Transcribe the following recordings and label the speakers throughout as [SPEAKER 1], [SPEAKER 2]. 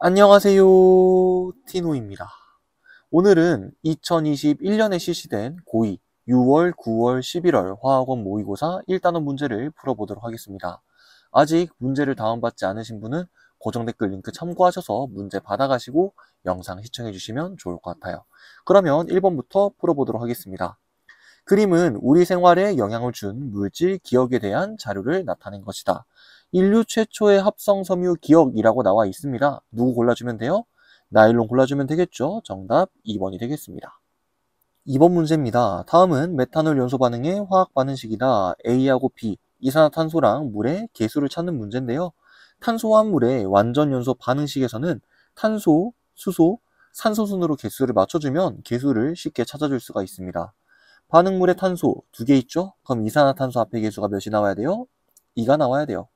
[SPEAKER 1] 안녕하세요. 티노입니다. 오늘은 2021년에 실시된 고2 6월, 9월, 11월 화학원 모의고사 1단원 문제를 풀어보도록 하겠습니다. 아직 문제를 다운받지 않으신 분은 고정 댓글 링크 참고하셔서 문제 받아가시고 영상 시청해주시면 좋을 것 같아요. 그러면 1번부터 풀어보도록 하겠습니다. 그림은 우리 생활에 영향을 준 물질 기억에 대한 자료를 나타낸 것이다. 인류 최초의 합성 섬유 기억이라고 나와 있습니다. 누구 골라주면 돼요? 나일론 골라주면 되겠죠? 정답 2번이 되겠습니다. 2번 문제입니다. 다음은 메탄올 연소 반응의 화학 반응식이다. A하고 B, 이산화탄소랑 물의 개수를 찾는 문제인데요. 탄소와 물의 완전 연소 반응식에서는 탄소, 수소, 산소 순으로 개수를 맞춰주면 개수를 쉽게 찾아줄 수가 있습니다. 반응물의 탄소 두 개 있죠? 그럼 이산화탄소 앞에 개수가 몇이 나와야 돼요? 2가 나와야 돼요.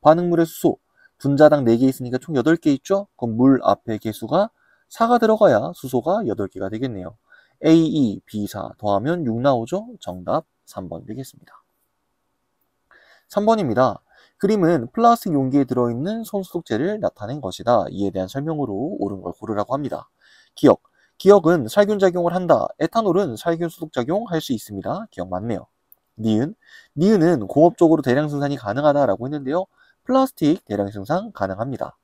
[SPEAKER 1] 반응물의 수소, 분자당 4개 있으니까 총 8개 있죠? 그럼 물 앞에 개수가 4가 들어가야 수소가 8개가 되겠네요. a e B4 더하면 6 나오죠? 정답 3번 되겠습니다. 3번입니다. 그림은 플라스틱 용기에 들어있는 손소독제를 나타낸 것이다. 이에 대한 설명으로 옳은 걸 고르라고 합니다. 기억. 기억은 살균작용을 한다. 에탄올은 살균 소독작용 할 수 있습니다. 기억 맞네요. 니은. 니은은 공업적으로 대량 생산이 가능하다라고 했는데요. 플라스틱 대량 생산 가능합니다.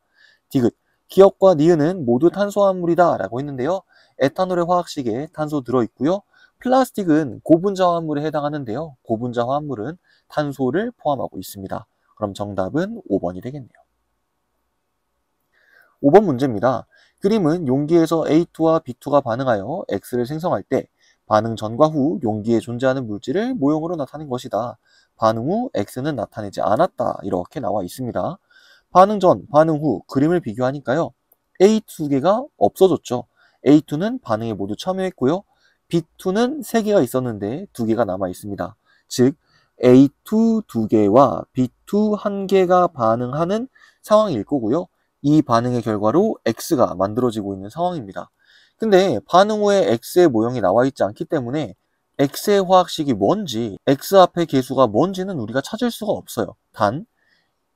[SPEAKER 1] 디귿, 기업과 니은은 모두 탄소화합물이다 라고 했는데요. 에탄올의 화학식에 탄소 들어있고요. 플라스틱은 고분자 화합물에 해당하는데요. 고분자 화합물은 탄소를 포함하고 있습니다. 그럼 정답은 5번이 되겠네요. 5번 문제입니다. 그림은 용기에서 A2와 B2가 반응하여 X를 생성할 때 반응 전과 후 용기에 존재하는 물질을 모형으로 나타낸 것이다. 반응 후 X는 나타내지 않았다. 이렇게 나와 있습니다. 반응 전, 반응 후 그림을 비교하니까요. A2 개가 없어졌죠. A2는 반응에 모두 참여했고요. B2는 3개가 있었는데 2개가 남아 있습니다. 즉, A2 2개와 B2 1개가 반응하는 상황일 거고요. 이 반응의 결과로 X가 만들어지고 있는 상황입니다. 근데 반응 후에 X의 모형이 나와 있지 않기 때문에 X의 화학식이 뭔지 X 앞에 개수가 뭔지는 우리가 찾을 수가 없어요. 단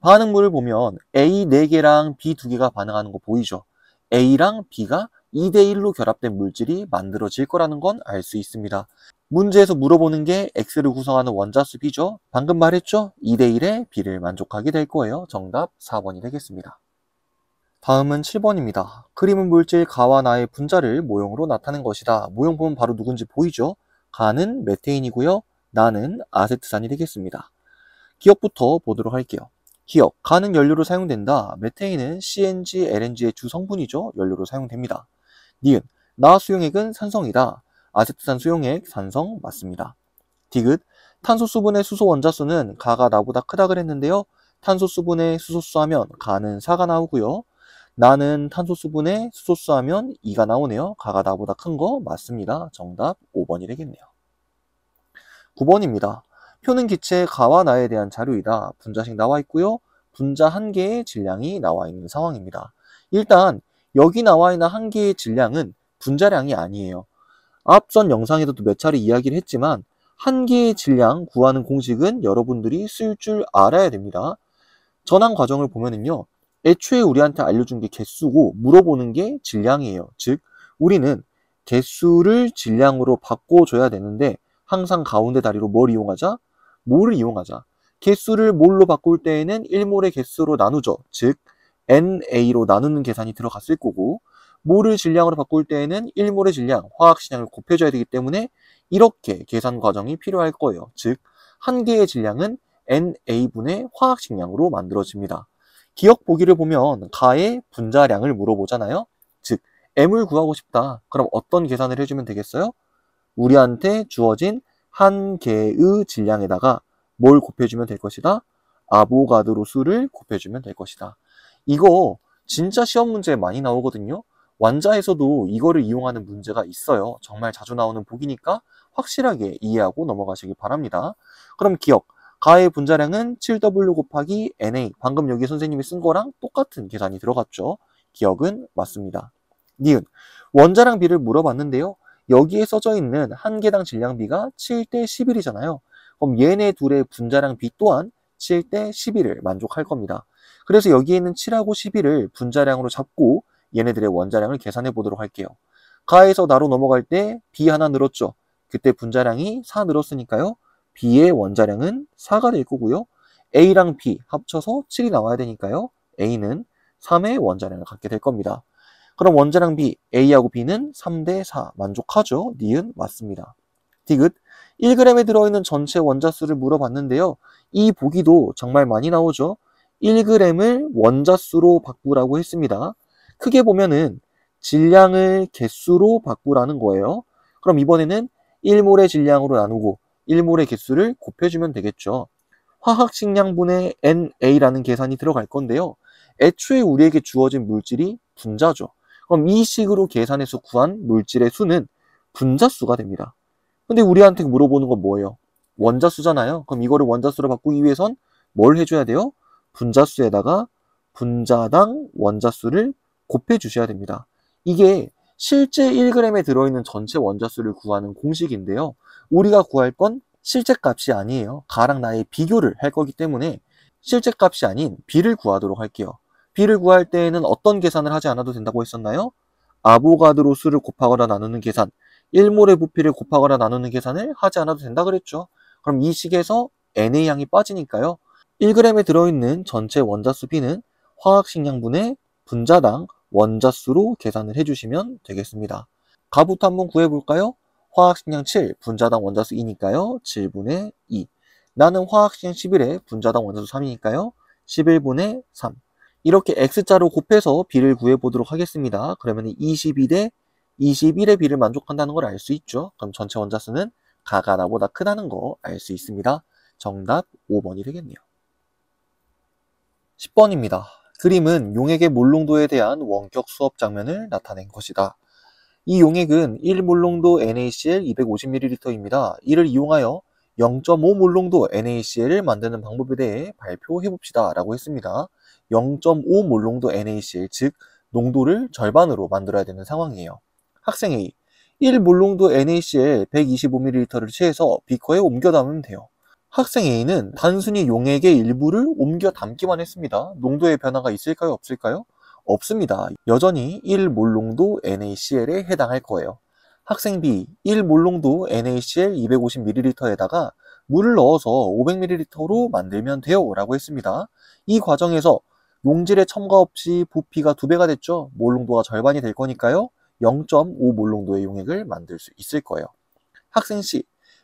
[SPEAKER 1] 반응물을 보면 A 4개랑 B 2개가 반응하는 거 보이죠? A랑 B가 2대1로 결합된 물질이 만들어질 거라는 건 알 수 있습니다. 문제에서 물어보는 게 X를 구성하는 원자수 B죠? 방금 말했죠? 2대1에 B를 만족하게 될 거예요. 정답 4번이 되겠습니다. 다음은 7번입니다. 그림은 물질 가와 나의 분자를 모형으로 나타낸 것이다. 모형 보면 바로 누군지 보이죠? 가는 메테인이고요. 나는 아세트산이 되겠습니다. 기억부터 보도록 할게요. 기억, 가는 연료로 사용된다. 메테인은 CNG, LNG의 주 성분이죠. 연료로 사용됩니다. 니은, 나 수용액은 산성이다. 아세트산 수용액 산성 맞습니다. 디귿, 탄소 수분의 수소 원자수는 가가 나보다 크다 그랬는데요. 탄소 수분의 수소수 하면 가는 4가 나오고요. 나는 탄소수분에 수소수 하면 2가 나오네요. 가가 나보다 큰 거 맞습니다. 정답 5번이 되겠네요. 9번입니다. 표는 기체 가와 나에 대한 자료이다. 분자식 나와 있고요. 분자 한 개의 질량이 나와 있는 상황입니다. 일단 여기 나와 있는 한 개의 질량은 분자량이 아니에요. 앞선 영상에서도 몇 차례 이야기를 했지만 한 개의 질량 구하는 공식은 여러분들이 쓸 줄 알아야 됩니다. 전환 과정을 보면은요. 애초에 우리한테 알려준 게 개수고 물어보는 게 질량이에요. 즉 우리는 개수를 질량으로 바꿔줘야 되는데 항상 가운데 다리로 뭘 이용하자? 몰을 이용하자. 개수를 몰로 바꿀 때에는 1몰의 개수로 나누죠. 즉 NA로 나누는 계산이 들어갔을 거고 몰을 질량으로 바꿀 때에는 1몰의 질량, 화학 신량을 곱해줘야 되기 때문에 이렇게 계산 과정이 필요할 거예요. 즉, 한 개의 질량은 NA분의 화학 식량으로 만들어집니다. 기억 보기를 보면 가의 분자량을 물어보잖아요. 즉, m을 구하고 싶다. 그럼 어떤 계산을 해주면 되겠어요? 우리한테 주어진 한 개의 질량에다가 뭘 곱해주면 될 것이다? 아보가드로 수를 곱해주면 될 것이다. 이거 진짜 시험 문제에 많이 나오거든요. 완자에서도 이거를 이용하는 문제가 있어요. 정말 자주 나오는 보기니까 확실하게 이해하고 넘어가시기 바랍니다. 그럼 기억, 가의 분자량은 7W 곱하기 NA. 방금 여기 선생님이 쓴 거랑 똑같은 계산이 들어갔죠. 기억은 맞습니다. 니은. 원자량 비를 물어봤는데요. 여기에 써져 있는 한 개당 질량비가 7대 11이잖아요. 그럼 얘네 둘의 분자량 비 또한 7대 11을 만족할 겁니다. 그래서 여기에 있는 7하고 11을 분자량으로 잡고 얘네들의 원자량을 계산해 보도록 할게요. 가에서 나로 넘어갈 때 B 하나 늘었죠. 그때 분자량이 4 늘었으니까요. B의 원자량은 4가 될 거고요. A랑 B 합쳐서 7이 나와야 되니까요. A는 3의 원자량을 갖게 될 겁니다. 그럼 원자량 B, A하고 B는 3대 4 만족하죠? 니은 맞습니다. 디귿 1g에 들어있는 전체 원자수를 물어봤는데요. 이 보기도 정말 많이 나오죠. 1g을 원자수로 바꾸라고 했습니다. 크게 보면은 질량을 개수로 바꾸라는 거예요. 그럼 이번에는 1몰의 질량으로 나누고 1몰의 개수를 곱해주면 되겠죠. 화학식량분의 NA라는 계산이 들어갈 건데요. 애초에 우리에게 주어진 물질이 분자죠. 그럼 이 식으로 계산해서 구한 물질의 수는 분자수가 됩니다. 근데 우리한테 물어보는 건 뭐예요? 원자수잖아요. 그럼 이거를 원자수로 바꾸기 위해선 뭘 해줘야 돼요? 분자수에다가 분자당 원자수를 곱해주셔야 됩니다. 이게 실제 1g에 들어있는 전체 원자수를 구하는 공식인데요. 우리가 구할 건 실제값이 아니에요. 가랑 나의 비교를 할 거기 때문에 실제값이 아닌 b를 구하도록 할게요. b를 구할 때에는 어떤 계산을 하지 않아도 된다고 했었나요? 아보가드로 수를 곱하거나 나누는 계산, 일몰의 부피를 곱하거나 나누는 계산을 하지 않아도 된다 그랬죠. 그럼 이 식에서 n a 양이 빠지니까요. 1g에 들어있는 전체 원자수 B는 화학식량분의 분자당 원자수로 계산을 해주시면 되겠습니다. 가부터 한번 구해볼까요? 화학식량 7 분자당 원자수 2니까요. 7분의 2. 나는 화학식량 11에 분자당 원자수 3이니까요. 11분의 3. 이렇게 X자로 곱해서 B를 구해보도록 하겠습니다. 그러면 22대 21의 B를 만족한다는 걸 알 수 있죠. 그럼 전체 원자수는 가가 나보다 크다는 거 알 수 있습니다. 정답 5번이 되겠네요. 10번입니다. 그림은 용액의 몰농도에 대한 원격 수업 장면을 나타낸 것이다. 이 용액은 1몰롱도 NaCl 250ml입니다. 이를 이용하여 0.5몰롱도 NaCl을 만드는 방법에 대해 발표해 봅시다 라고 했습니다. 0.5몰롱도 NaCl 즉 농도를 절반으로 만들어야 되는 상황이에요. 학생 A 1몰롱도 NaCl 125ml를 취해서 비커에 옮겨 담으면 돼요. 학생 A는 단순히 용액의 일부를 옮겨 담기만 했습니다. 농도의 변화가 있을까요 없을까요? 없습니다. 여전히 1몰롱도 NaCl에 해당할 거예요. 학생 비 1몰롱도 NaCl 250ml에다가 물을 넣어서 500ml로 만들면 돼요 라고 했습니다. 이 과정에서 용질에 첨가 없이 부피가 두배가 됐죠. 몰롱도가 절반이 될 거니까요. 0.5 몰롱도의 용액을 만들 수 있을 거예요. 학생 C,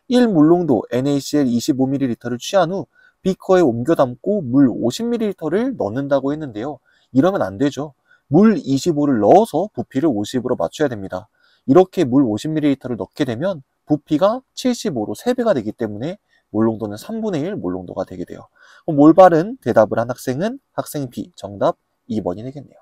[SPEAKER 1] 1 몰롱도 NaCl 25ml를 취한 후 비커에 옮겨 담고 물 50ml를 넣는다고 했는데요. 이러면 안 되죠. 물 25를 넣어서 부피를 50으로 맞춰야 됩니다. 이렇게 물 50ml를 넣게 되면 부피가 75로 3배가 되기 때문에 몰롱도는 3분의 1 몰롱도가 되게 돼요. 그럼 올바른 대답을 한 학생은 학생 B, 정답 2번이 되겠네요.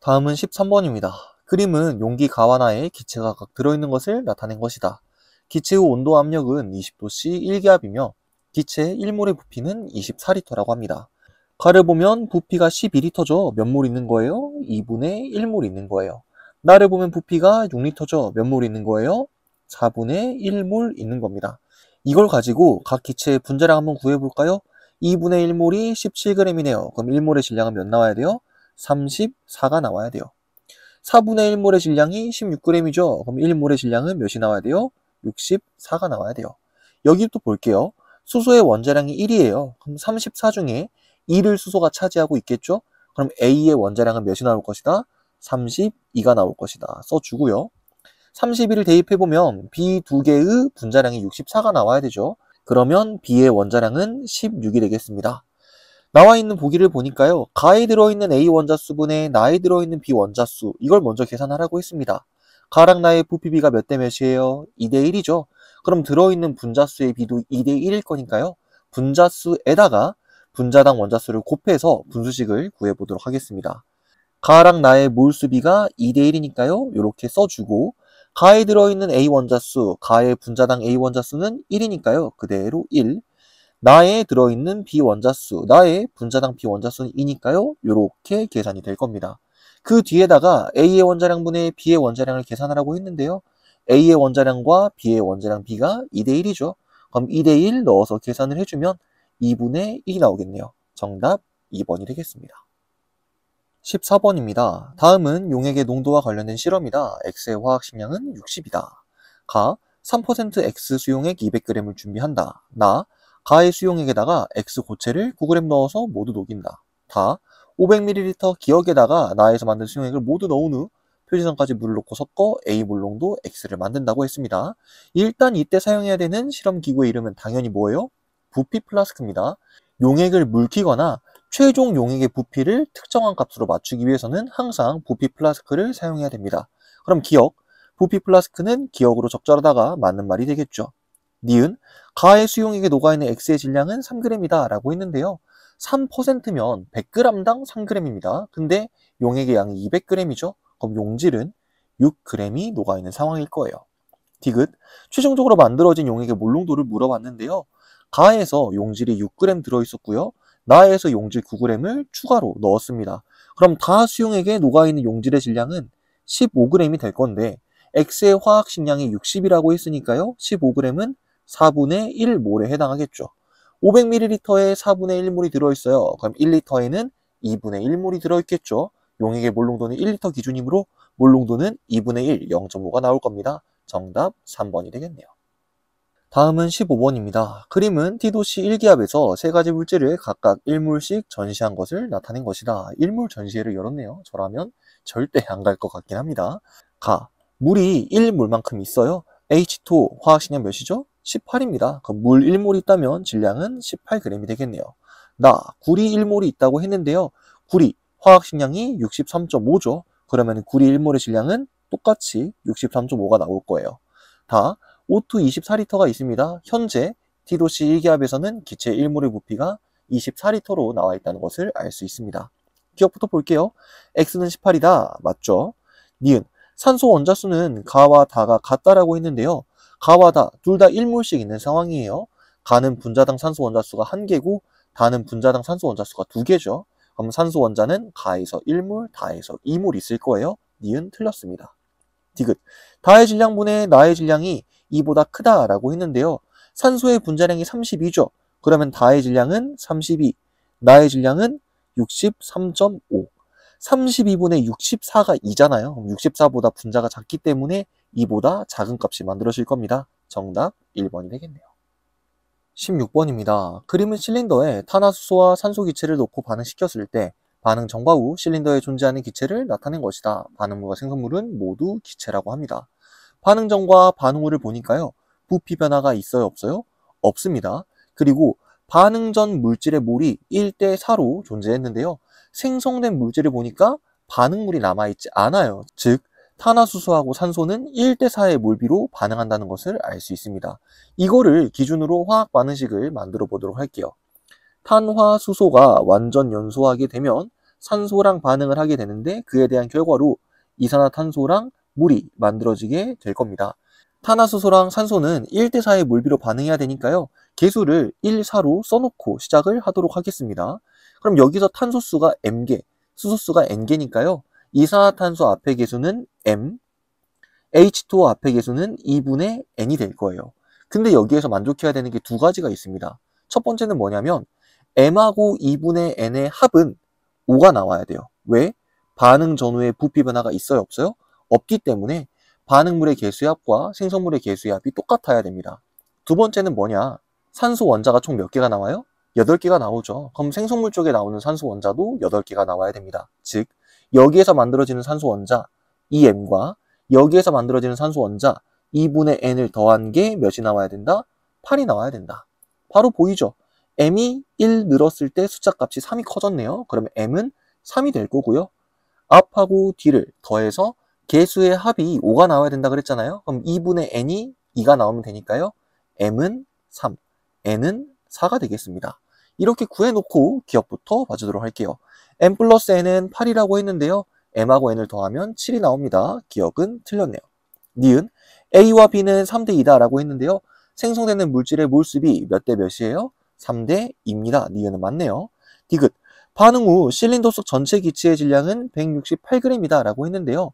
[SPEAKER 1] 다음은 13번입니다. 그림은 용기 가와나에 기체가 각 들어있는 것을 나타낸 것이다. 기체의 온도 압력은 20도씨 1기압이며 기체의 1몰의 부피는 24리터라고 합니다. 가를 보면 부피가 12리터죠. 몇 몰 있는 거예요? 2분의 1몰 있는 거예요. 나를 보면 부피가 6리터죠. 몇 몰 있는 거예요? 4분의 1몰 있는 겁니다. 이걸 가지고 각 기체의 분자량 한번 구해볼까요? 2분의 1몰이 17g이네요. 그럼 1몰의 질량은 몇 나와야 돼요? 34가 나와야 돼요. 4분의 1몰의 질량이 16g이죠. 그럼 1몰의 질량은 몇이 나와야 돼요? 64가 나와야 돼요. 여기 또 볼게요. 수소의 원자량이 1이에요. 그럼 34 중에 1을 수소가 차지하고 있겠죠? 그럼 A의 원자량은 몇이 나올 것이다? 32가 나올 것이다. 써주고요. 31을 대입해보면 B 두 개의 분자량이 64가 나와야 되죠. 그러면 B의 원자량은 16이 되겠습니다. 나와 있는 보기를 보니까요. 가에 들어있는 A 원자수 분의 나에 들어있는 B 원자수 이걸 먼저 계산하라고 했습니다. 가랑 나의 부피비가 몇 대 몇이에요? 2대 1이죠. 그럼 들어있는 분자수의 비도 2대 1일 거니까요. 분자수에다가 분자당 원자수를 곱해서 분수식을 구해보도록 하겠습니다. 가랑 나의 몰수비가 2대1이니까요. 이렇게 써주고 가에 들어있는 A 원자수, 가의 분자당 A 원자수는 1이니까요. 그대로 1. 나에 들어있는 B 원자수, 나의 분자당 B 원자수는 2니까요. 이렇게 계산이 될 겁니다. 그 뒤에다가 A의 원자량분의 B의 원자량을 계산하라고 했는데요. A의 원자량과 B의 원자량 B가 2대1이죠. 그럼 2대1 넣어서 계산을 해주면 2분의 1이 나오겠네요. 정답 2번이 되겠습니다. 14번입니다. 다음은 용액의 농도와 관련된 실험이다. X의 화학 식량은 60이다. 가3% X 수용액 200g을 준비한다. 나 가의 수용액에다가 X 고체를 9g 넣어서 모두 녹인다. 다 500ml 기억에다가 나에서 만든 수용액을 모두 넣은 후 표지선까지 물을 넣고 섞어 A 몰롱도 X를 만든다고 했습니다. 일단 이때 사용해야 되는 실험 기구의 이름은 당연히 뭐예요? 부피 플라스크입니다. 용액을 물히거나 최종 용액의 부피를 특정한 값으로 맞추기 위해서는 항상 부피 플라스크를 사용해야 됩니다. 그럼 기억, 부피 플라스크는 기억으로 적절하다가 맞는 말이 되겠죠. 니은, 가의 수용액에 녹아있는 액 X의 질량은 3g이다 라고 했는데요. 3%면 100g당 3g입니다. 근데 용액의 양이 200g이죠. 그럼 용질은 6g이 녹아있는 상황일 거예요. 디귿, 최종적으로 만들어진 용액의 몰농도를 물어봤는데요. 가에서 용질이 6g 들어있었고요. 나에서 용질 9g을 추가로 넣었습니다. 그럼 다 수용액에 녹아있는 용질의 질량은 15g이 될 건데 X의 화학식량이 60이라고 했으니까요. 15g은 4분의 1몰에 해당하겠죠. 500ml에 4분의 1몰이 들어있어요. 그럼 1리터에는 2분의 1몰이 들어있겠죠. 용액의 몰농도는 1리터 기준이므로 몰농도는 2분의 1, 0.5가 나올 겁니다. 정답 3번이 되겠네요. 다음은 15번입니다. 그림은 t 도시 1기압에서 세 가지 물질을 각각 1물씩 전시한 것을 나타낸 것이다. 1물 전시회를 열었네요. 저라면 절대 안 갈 것 같긴 합니다. 가. 물이 1물만큼 있어요. H2 화학식량 몇이죠? 18입니다. 그물 1몰이 있다면 질량은 18g이 되겠네요. 나. 구리 1몰이 있다고 했는데요. 구리 화학식량이 63.5죠. 그러면 구리 1몰의 질량은 똑같이 63.5가 나올 거예요. 다 O2 24리터가 있습니다. 현재 t 도시 1기압에서는 기체 1몰의 부피가 24리터로 나와 있다는 것을 알 수 있습니다. 기억부터 볼게요. X는 18이다. 맞죠? 니은. 산소 원자수는 가와 다가 같다라고 했는데요. 가와 다, 둘 다 1몰씩 있는 상황이에요. 가는 분자당 산소 원자수가 1개고, 다는 분자당 산소 원자수가 2개죠. 그럼 산소 원자는 가에서 1몰, 다에서 2몰 있을 거예요. 니은 틀렸습니다. 디귿. 다의 질량분의 나의 질량이 2보다 크다라고 했는데요. 산소의 분자량이 32죠. 그러면 다의 질량은 32, 나의 질량은 63.5. 32분의 64가 2잖아요. 64보다 분자가 작기 때문에 2보다 작은 값이 만들어질 겁니다. 정답 1번이 되겠네요. 16번입니다. 그림은 실린더에 탄화수소와 산소 기체를 놓고 반응시켰을 때 반응 정과 후 실린더에 존재하는 기체를 나타낸 것이다. 반응물과 생성물은 모두 기체라고 합니다. 반응 전과 반응 후를 보니까요. 부피 변화가 있어요, 없어요? 없습니다. 그리고 반응 전 물질의 몰이 1대 4로 존재했는데요. 생성된 물질을 보니까 반응물이 남아있지 않아요. 즉, 탄화수소하고 산소는 1대4의 몰비로 반응한다는 것을 알 수 있습니다. 이거를 기준으로 화학 반응식을 만들어 보도록 할게요. 탄화수소가 완전 연소하게 되면 산소랑 반응을 하게 되는데 그에 대한 결과로 이산화탄소랑 물이 만들어지게 될 겁니다. 탄화수소랑 산소는 1대4의 물비로 반응해야 되니까요. 개수를 1, 4로 써놓고 시작을 하도록 하겠습니다. 그럼 여기서 탄소수가 m개, 수소수가 n개니까요. 이산화탄소 앞에 개수는 m, H2O 앞에 개수는 2분의 n이 될 거예요. 근데 여기에서 만족해야 되는 게 두 가지가 있습니다. 첫 번째는 뭐냐면 m하고 2분의 n의 합은 5가 나와야 돼요. 왜? 반응 전후에 부피 변화가 있어요, 없어요? 없기 때문에 반응물의 개수압과 생성물의 개수압이 똑같아야 됩니다. 두 번째는 뭐냐? 산소 원자가 총 몇 개가 나와요? 8개가 나오죠. 그럼 생성물 쪽에 나오는 산소 원자도 8개가 나와야 됩니다. 즉, 여기에서 만들어지는 산소 원자 2m과 여기에서 만들어지는 산소 원자 2분의 n을 더한 게 몇이 나와야 된다? 8이 나와야 된다. 바로 보이죠? m이 1 늘었을 때 숫자값이 3이 커졌네요. 그러면 m은 3이 될 거고요. 앞하고 뒤를 더해서 개수의 합이 5가 나와야 된다 그랬잖아요. 그럼 2분의 n이 2가 나오면 되니까요. m은 3, n은 4가 되겠습니다. 이렇게 구해놓고 기억부터 봐주도록 할게요. m 플러스 n은 8이라고 했는데요. m하고 n을 더하면 7이 나옵니다. 기억은 틀렸네요. 니은 a와 b는 3대 2다라고 했는데요. 생성되는 물질의 몰수비 몇 대 몇이에요? 3대 2입니다. 니은은 맞네요. 디귿 반응 후 실린더 속 전체 기체의 질량은 168g이다라고 했는데요.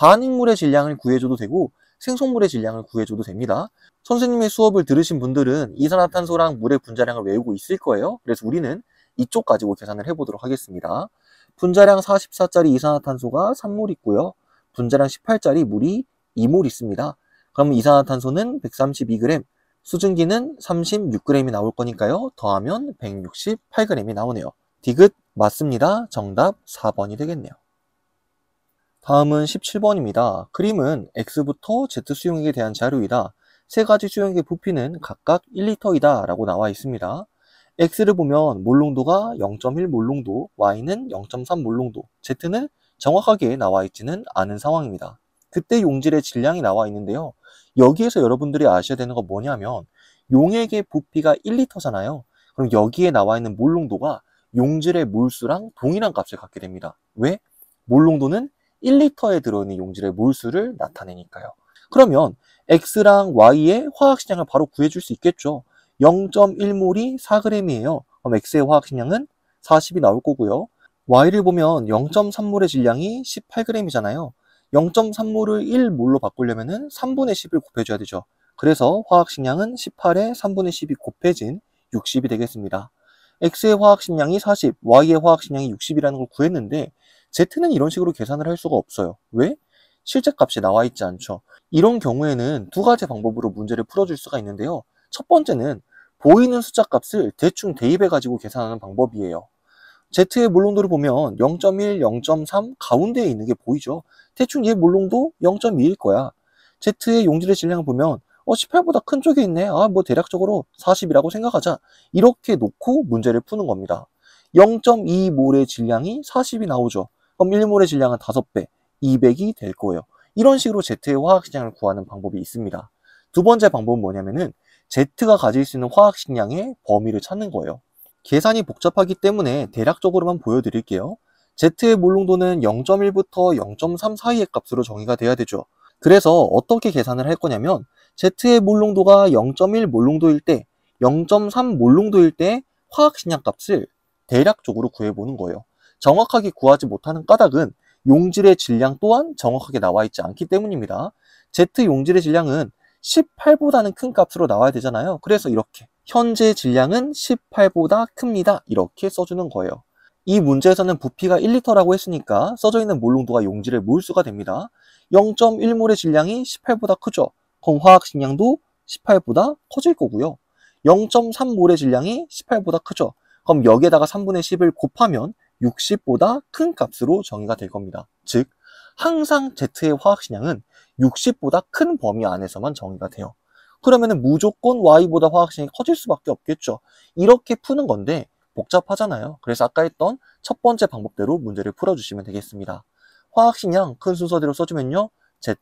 [SPEAKER 1] 반익물의 질량을 구해줘도 되고 생성물의 질량을 구해줘도 됩니다. 선생님의 수업을 들으신 분들은 이산화탄소랑 물의 분자량을 외우고 있을 거예요. 그래서 우리는 이쪽 가지고 계산을 해보도록 하겠습니다. 분자량 44짜리 이산화탄소가 3몰 있고요. 분자량 18짜리 물이 2몰 있습니다. 그럼 이산화탄소는 132g, 수증기는 36g이 나올 거니까요. 더하면 168g이 나오네요. 디귿 맞습니다. 정답 4번이 되겠네요. 다음은 17번입니다. 그림은 X부터 Z 수용액에 대한 자료이다. 세 가지 수용액의 부피는 각각 1리터이다 라고 나와 있습니다. X를 보면 몰농도가 0.1 몰농도, Y는 0.3 몰농도, Z는 정확하게 나와 있지는 않은 상황입니다. 그때 용질의 질량이 나와 있는데요. 여기에서 여러분들이 아셔야 되는 건 뭐냐면 용액의 부피가 1리터잖아요. 그럼 여기에 나와 있는 몰농도가 용질의 몰수랑 동일한 값을 갖게 됩니다. 왜? 몰농도는 1리터에 들어있는 용질의 몰수를 나타내니까요. 그러면 X랑 Y의 화학식량을 바로 구해줄 수 있겠죠. 0.1몰이 4g이에요. 그럼 X의 화학식량은 40이 나올 거고요. Y를 보면 0.3몰의 질량이 18g이잖아요. 0.3몰을 1몰로 바꾸려면 3분의 10을 곱해줘야 되죠. 그래서 화학식량은 18에 3분의 10이 곱해진 60이 되겠습니다. X의 화학식량이 40, Y의 화학식량이 60이라는 걸 구했는데 Z는 이런 식으로 계산을 할 수가 없어요. 왜? 실제 값이 나와 있지 않죠. 이런 경우에는 두 가지 방법으로 문제를 풀어줄 수가 있는데요. 첫 번째는 보이는 숫자 값을 대충 대입해가지고 계산하는 방법이에요. Z의 물롱도를 보면 0.1, 0.3 가운데에 있는 게 보이죠. 대충 얘 물롱도 0.2일 거야. Z의 용질의 질량을 보면 어, 18보다 큰 쪽에 있네. 아, 뭐 대략적으로 40이라고 생각하자. 이렇게 놓고 문제를 푸는 겁니다. 0.2몰의 질량이 40이 나오죠. 그럼 1몰의 질량은 5배, 200이 될 거예요. 이런 식으로 Z의 화학식량을 구하는 방법이 있습니다. 두 번째 방법은 뭐냐면은 Z가 가질 수 있는 화학식량의 범위를 찾는 거예요. 계산이 복잡하기 때문에 대략적으로만 보여드릴게요. Z의 몰농도는 0.1부터 0.3 사이의 값으로 정의가 돼야 되죠. 그래서 어떻게 계산을 할 거냐면 Z의 몰농도가 0.1 몰농도일 때, 0.3 몰농도일 때 화학식량 값을 대략적으로 구해보는 거예요. 정확하게 구하지 못하는 까닭은 용질의 질량 또한 정확하게 나와 있지 않기 때문입니다. Z 용질의 질량은 18보다는 큰 값으로 나와야 되잖아요. 그래서 이렇게 현재 질량은 18보다 큽니다. 이렇게 써주는 거예요. 이 문제에서는 부피가 1리터라고 했으니까 써져 있는 몰농도가 용질의 몰수가 됩니다. 0.1몰의 질량이 18보다 크죠. 그럼 화학 식량도 18보다 커질 거고요. 0.3몰의 질량이 18보다 크죠. 그럼 여기에다가 3분의 10을 곱하면 60보다 큰 값으로 정의가 될 겁니다. 즉, 항상 Z의 화학신양은 60보다 큰 범위 안에서만 정의가 돼요. 그러면 무조건 Y보다 화학신이 커질 수밖에 없겠죠. 이렇게 푸는 건데 복잡하잖아요. 그래서 아까 했던 첫 번째 방법대로 문제를 풀어주시면 되겠습니다. 화학신양 큰 순서대로 써주면요. Z,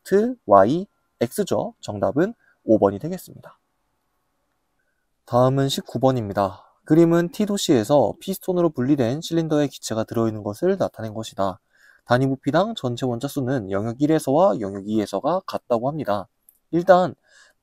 [SPEAKER 1] Y, X죠. 정답은 5번이 되겠습니다. 다음은 19번입니다. 그림은 T도시에서 피스톤으로 분리된 실린더의 기체가 들어있는 것을 나타낸 것이다. 단위 부피당 전체 원자수는 영역 1에서와 영역 2에서가 같다고 합니다. 일단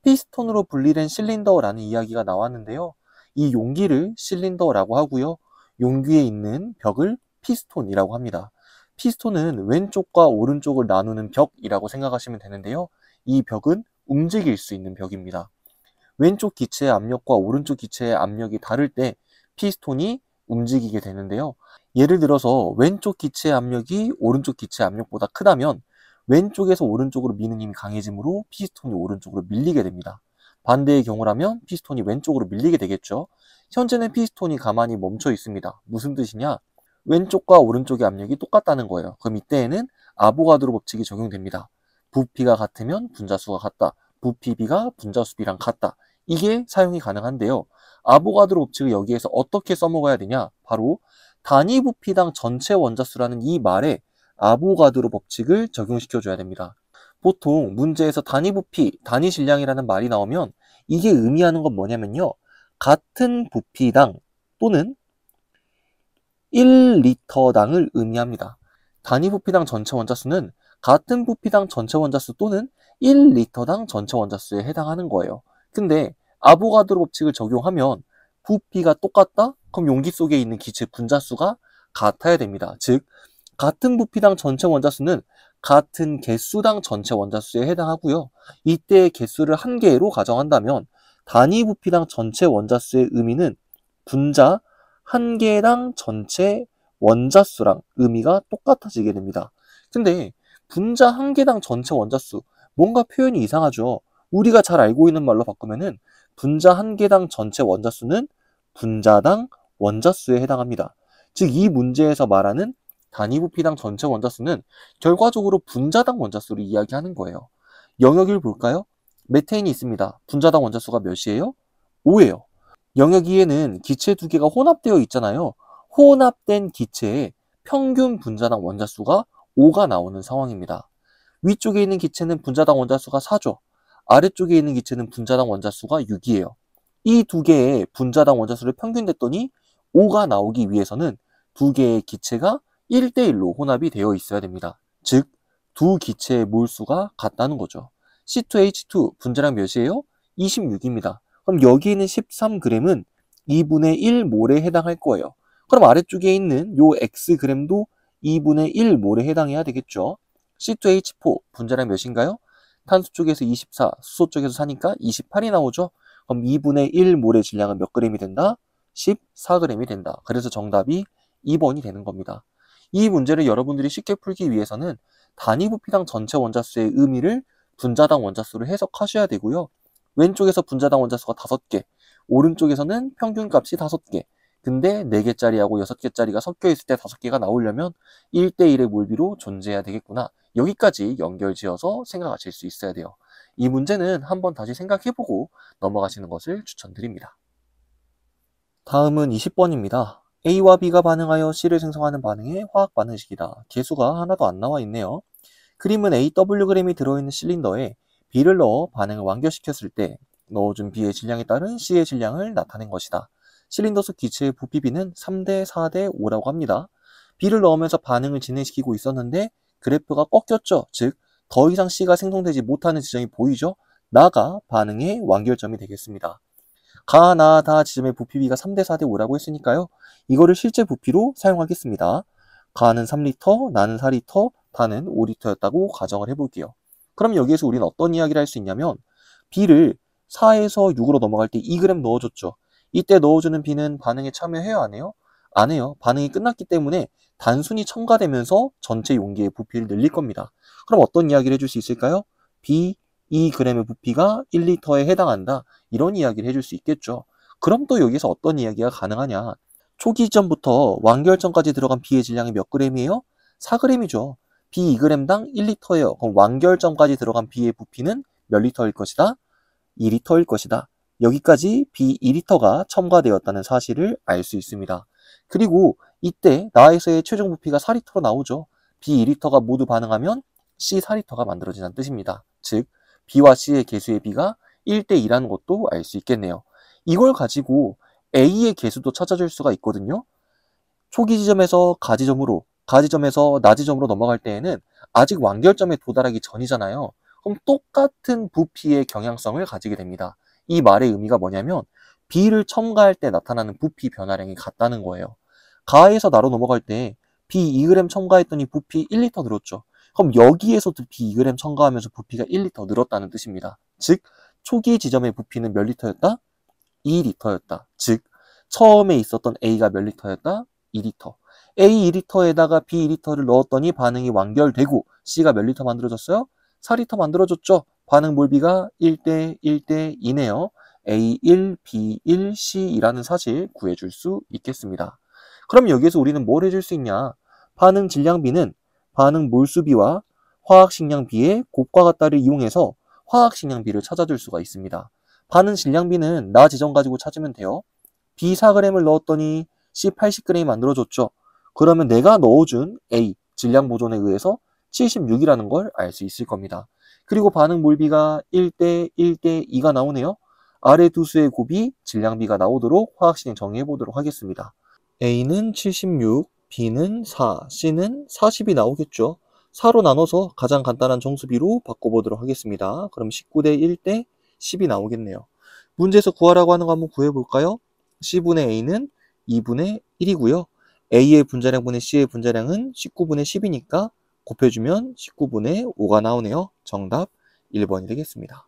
[SPEAKER 1] 피스톤으로 분리된 실린더라는 이야기가 나왔는데요. 이 용기를 실린더라고 하고요. 용기에 있는 벽을 피스톤이라고 합니다. 피스톤은 왼쪽과 오른쪽을 나누는 벽이라고 생각하시면 되는데요. 이 벽은 움직일 수 있는 벽입니다. 왼쪽 기체의 압력과 오른쪽 기체의 압력이 다를 때 피스톤이 움직이게 되는데요. 예를 들어서 왼쪽 기체의 압력이 오른쪽 기체의 압력보다 크다면 왼쪽에서 오른쪽으로 미는 힘이 강해지므로 피스톤이 오른쪽으로 밀리게 됩니다. 반대의 경우라면 피스톤이 왼쪽으로 밀리게 되겠죠. 현재는 피스톤이 가만히 멈춰 있습니다. 무슨 뜻이냐? 왼쪽과 오른쪽의 압력이 똑같다는 거예요. 그럼 이때에는 아보가드로 법칙이 적용됩니다. 부피가 같으면 분자수가 같다. 부피비가 분자수비랑 같다. 이게 사용이 가능한데요. 아보가드로 법칙을 여기에서 어떻게 써먹어야 되냐? 바로 단위 부피당 전체 원자수라는 이 말에 아보가드로 법칙을 적용시켜 줘야 됩니다. 보통 문제에서 단위 부피, 단위 질량이라는 말이 나오면 이게 의미하는 건 뭐냐면요. 같은 부피당 또는 1리터당을 의미합니다. 단위 부피당 전체 원자수는 같은 부피당 전체 원자수 또는 1리터당 전체 원자수에 해당하는 거예요. 근데 아보가드로 법칙을 적용하면 부피가 똑같다? 그럼 용기 속에 있는 기체 분자수가 같아야 됩니다. 즉, 같은 부피당 전체 원자수는 같은 개수당 전체 원자수에 해당하고요. 이때 개수를 한 개로 가정한다면 단위 부피당 전체 원자수의 의미는 분자 한 개당 전체 원자수랑 의미가 똑같아지게 됩니다. 근데 분자 한 개당 전체 원자수 뭔가 표현이 이상하죠. 우리가 잘 알고 있는 말로 바꾸면은 분자 한 개당 전체 원자수는 분자당 원자수에 해당합니다. 즉 이 문제에서 말하는 단위 부피당 전체 원자수는 결과적으로 분자당 원자수를 이야기하는 거예요. 영역을 볼까요? 메테인이 있습니다. 분자당 원자수가 몇이에요? 5예요. 영역 2에는 기체 두 개가 혼합되어 있잖아요. 혼합된 기체의 평균 분자당 원자수가 5가 나오는 상황입니다. 위쪽에 있는 기체는 분자당 원자수가 4죠. 아래쪽에 있는 기체는 분자당 원자수가 6이에요. 이 두 개의 분자당 원자수를 평균됐더니 5가 나오기 위해서는 두 개의 기체가 1대1로 혼합이 되어 있어야 됩니다. 즉, 두 기체의 몰수가 같다는 거죠. C2H2 분자량 몇이에요? 26입니다. 그럼 여기 있는 13g은 2분의 1몰에 해당할 거예요. 그럼 아래쪽에 있는 요 x 램도 2분의 1몰에 해당해야 되겠죠. C2H4 분자량 몇인가요? 탄소 쪽에서 24, 수소 쪽에서 사니까 28이 나오죠. 그럼 2분의 1 몰의 질량은 몇 그램이 된다? 14g이 된다. 그래서 정답이 2번이 되는 겁니다. 이 문제를 여러분들이 쉽게 풀기 위해서는 단위 부피당 전체 원자수의 의미를 분자당 원자수로 해석하셔야 되고요. 왼쪽에서 분자당 원자수가 5개, 오른쪽에서는 평균값이 5개, 근데 4개짜리하고 6개짜리가 섞여 있을 때 5개가 나오려면 1대1의 몰비로 존재해야 되겠구나. 여기까지 연결지어서 생각하실 수 있어야 돼요. 이 문제는 한번 다시 생각해보고 넘어가시는 것을 추천드립니다. 다음은 20번입니다. A와 B가 반응하여 C를 생성하는 반응의 화학 반응식이다. 개수가 하나도 안 나와 있네요. 그림은 AW그램이 들어있는 실린더에 B를 넣어 반응을 완결시켰을 때 넣어준 B의 질량에 따른 C의 질량을 나타낸 것이다. 실린더속 기체의 부피비는 3대 4대 5라고 합니다. 비를 넣으면서 반응을 진행시키고 있었는데 그래프가 꺾였죠. 즉 더 이상 C가 생성되지 못하는 지점이 보이죠. 나가 반응의 완결점이 되겠습니다. 가, 나, 다 지점의 부피비가 3대 4대 5라고 했으니까요. 이거를 실제 부피로 사용하겠습니다. 가는 3리터, 나는 4리터, 다는 5리터였다고 가정을 해볼게요. 그럼 여기에서 우리는 어떤 이야기를 할 수 있냐면 비를 4에서 6으로 넘어갈 때 2g 넣어줬죠. 이때 넣어주는 비는 반응에 참여해요? 안 해요? 안 해요. 반응이 끝났기 때문에 단순히 첨가되면서 전체 용기의 부피를 늘릴 겁니다. 그럼 어떤 이야기를 해줄 수 있을까요? B 2g의 e 부피가 1리터에 해당한다. 이런 이야기를 해줄 수 있겠죠. 그럼 또 여기서 어떤 이야기가 가능하냐? 초기 전부터 완결점까지 들어간 B의 질량이 몇 g이에요? 4g이죠. B 2g당 1리터예요. 그럼 완결점까지 들어간 B의 부피는 몇 리터일 것이다? 2리터일 것이다. 여기까지 B2리터가 첨가되었다는 사실을 알 수 있습니다. 그리고 이때 나에서의 최종 부피가 4리터로 나오죠. B2리터가 모두 반응하면 C4리터가 만들어진다는 뜻입니다. 즉 B와 C의 개수의 비가 1대2라는 것도 알 수 있겠네요. 이걸 가지고 A의 개수도 찾아줄 수가 있거든요. 초기 지점에서 가지점으로, 가지점에서 나지점으로 넘어갈 때에는 아직 완결점에 도달하기 전이잖아요. 그럼 똑같은 부피의 경향성을 가지게 됩니다. 이 말의 의미가 뭐냐면 B를 첨가할 때 나타나는 부피 변화량이 같다는 거예요. 가에서 나로 넘어갈 때 B 2g 첨가했더니 부피 1리터 늘었죠. 그럼 여기에서도 B 2g 첨가하면서 부피가 1리터 늘었다는 뜻입니다. 즉 초기 지점의 부피는 몇 리터였다? 2리터였다. 즉 처음에 있었던 A가 몇 리터였다? 2리터. A 2리터에다가 B 2리터를 넣었더니 반응이 완결되고 C가 몇 리터 만들어졌어요? 4리터 만들어졌죠. 반응 몰비가 1대 1대 2네요. A1, B1, C이라는 사실 구해줄 수 있겠습니다. 그럼 여기에서 우리는 뭘 해줄 수 있냐? 반응 질량비는 반응 몰수비와 화학식량비의 곱과 같다를 이용해서 화학식량비를 찾아줄 수가 있습니다. 반응 질량비는 나지점 가지고 찾으면 돼요. B 4g을 넣었더니 C 80g 만들어졌죠 그러면 내가 넣어준 A 질량 보존에 의해서 76이라는 걸 알 수 있을 겁니다. 그리고 반응 몰비가 1대 1대 2가 나오네요. 아래 두 수의 곱이 질량비가 나오도록 화학식을 정의해 보도록 하겠습니다. A는 76, B는 4, C는 40이 나오겠죠. 4로 나눠서 가장 간단한 정수비로 바꿔보도록 하겠습니다. 그럼 19대 1대 10이 나오겠네요. 문제에서 구하라고 하는 거 한번 구해볼까요? C분의 A는 2분의 1이고요. A의 분자량분의 C의 분자량은 19분의 10이니까 곱해주면 19분의 5가 나오네요. 정답 1번이 되겠습니다.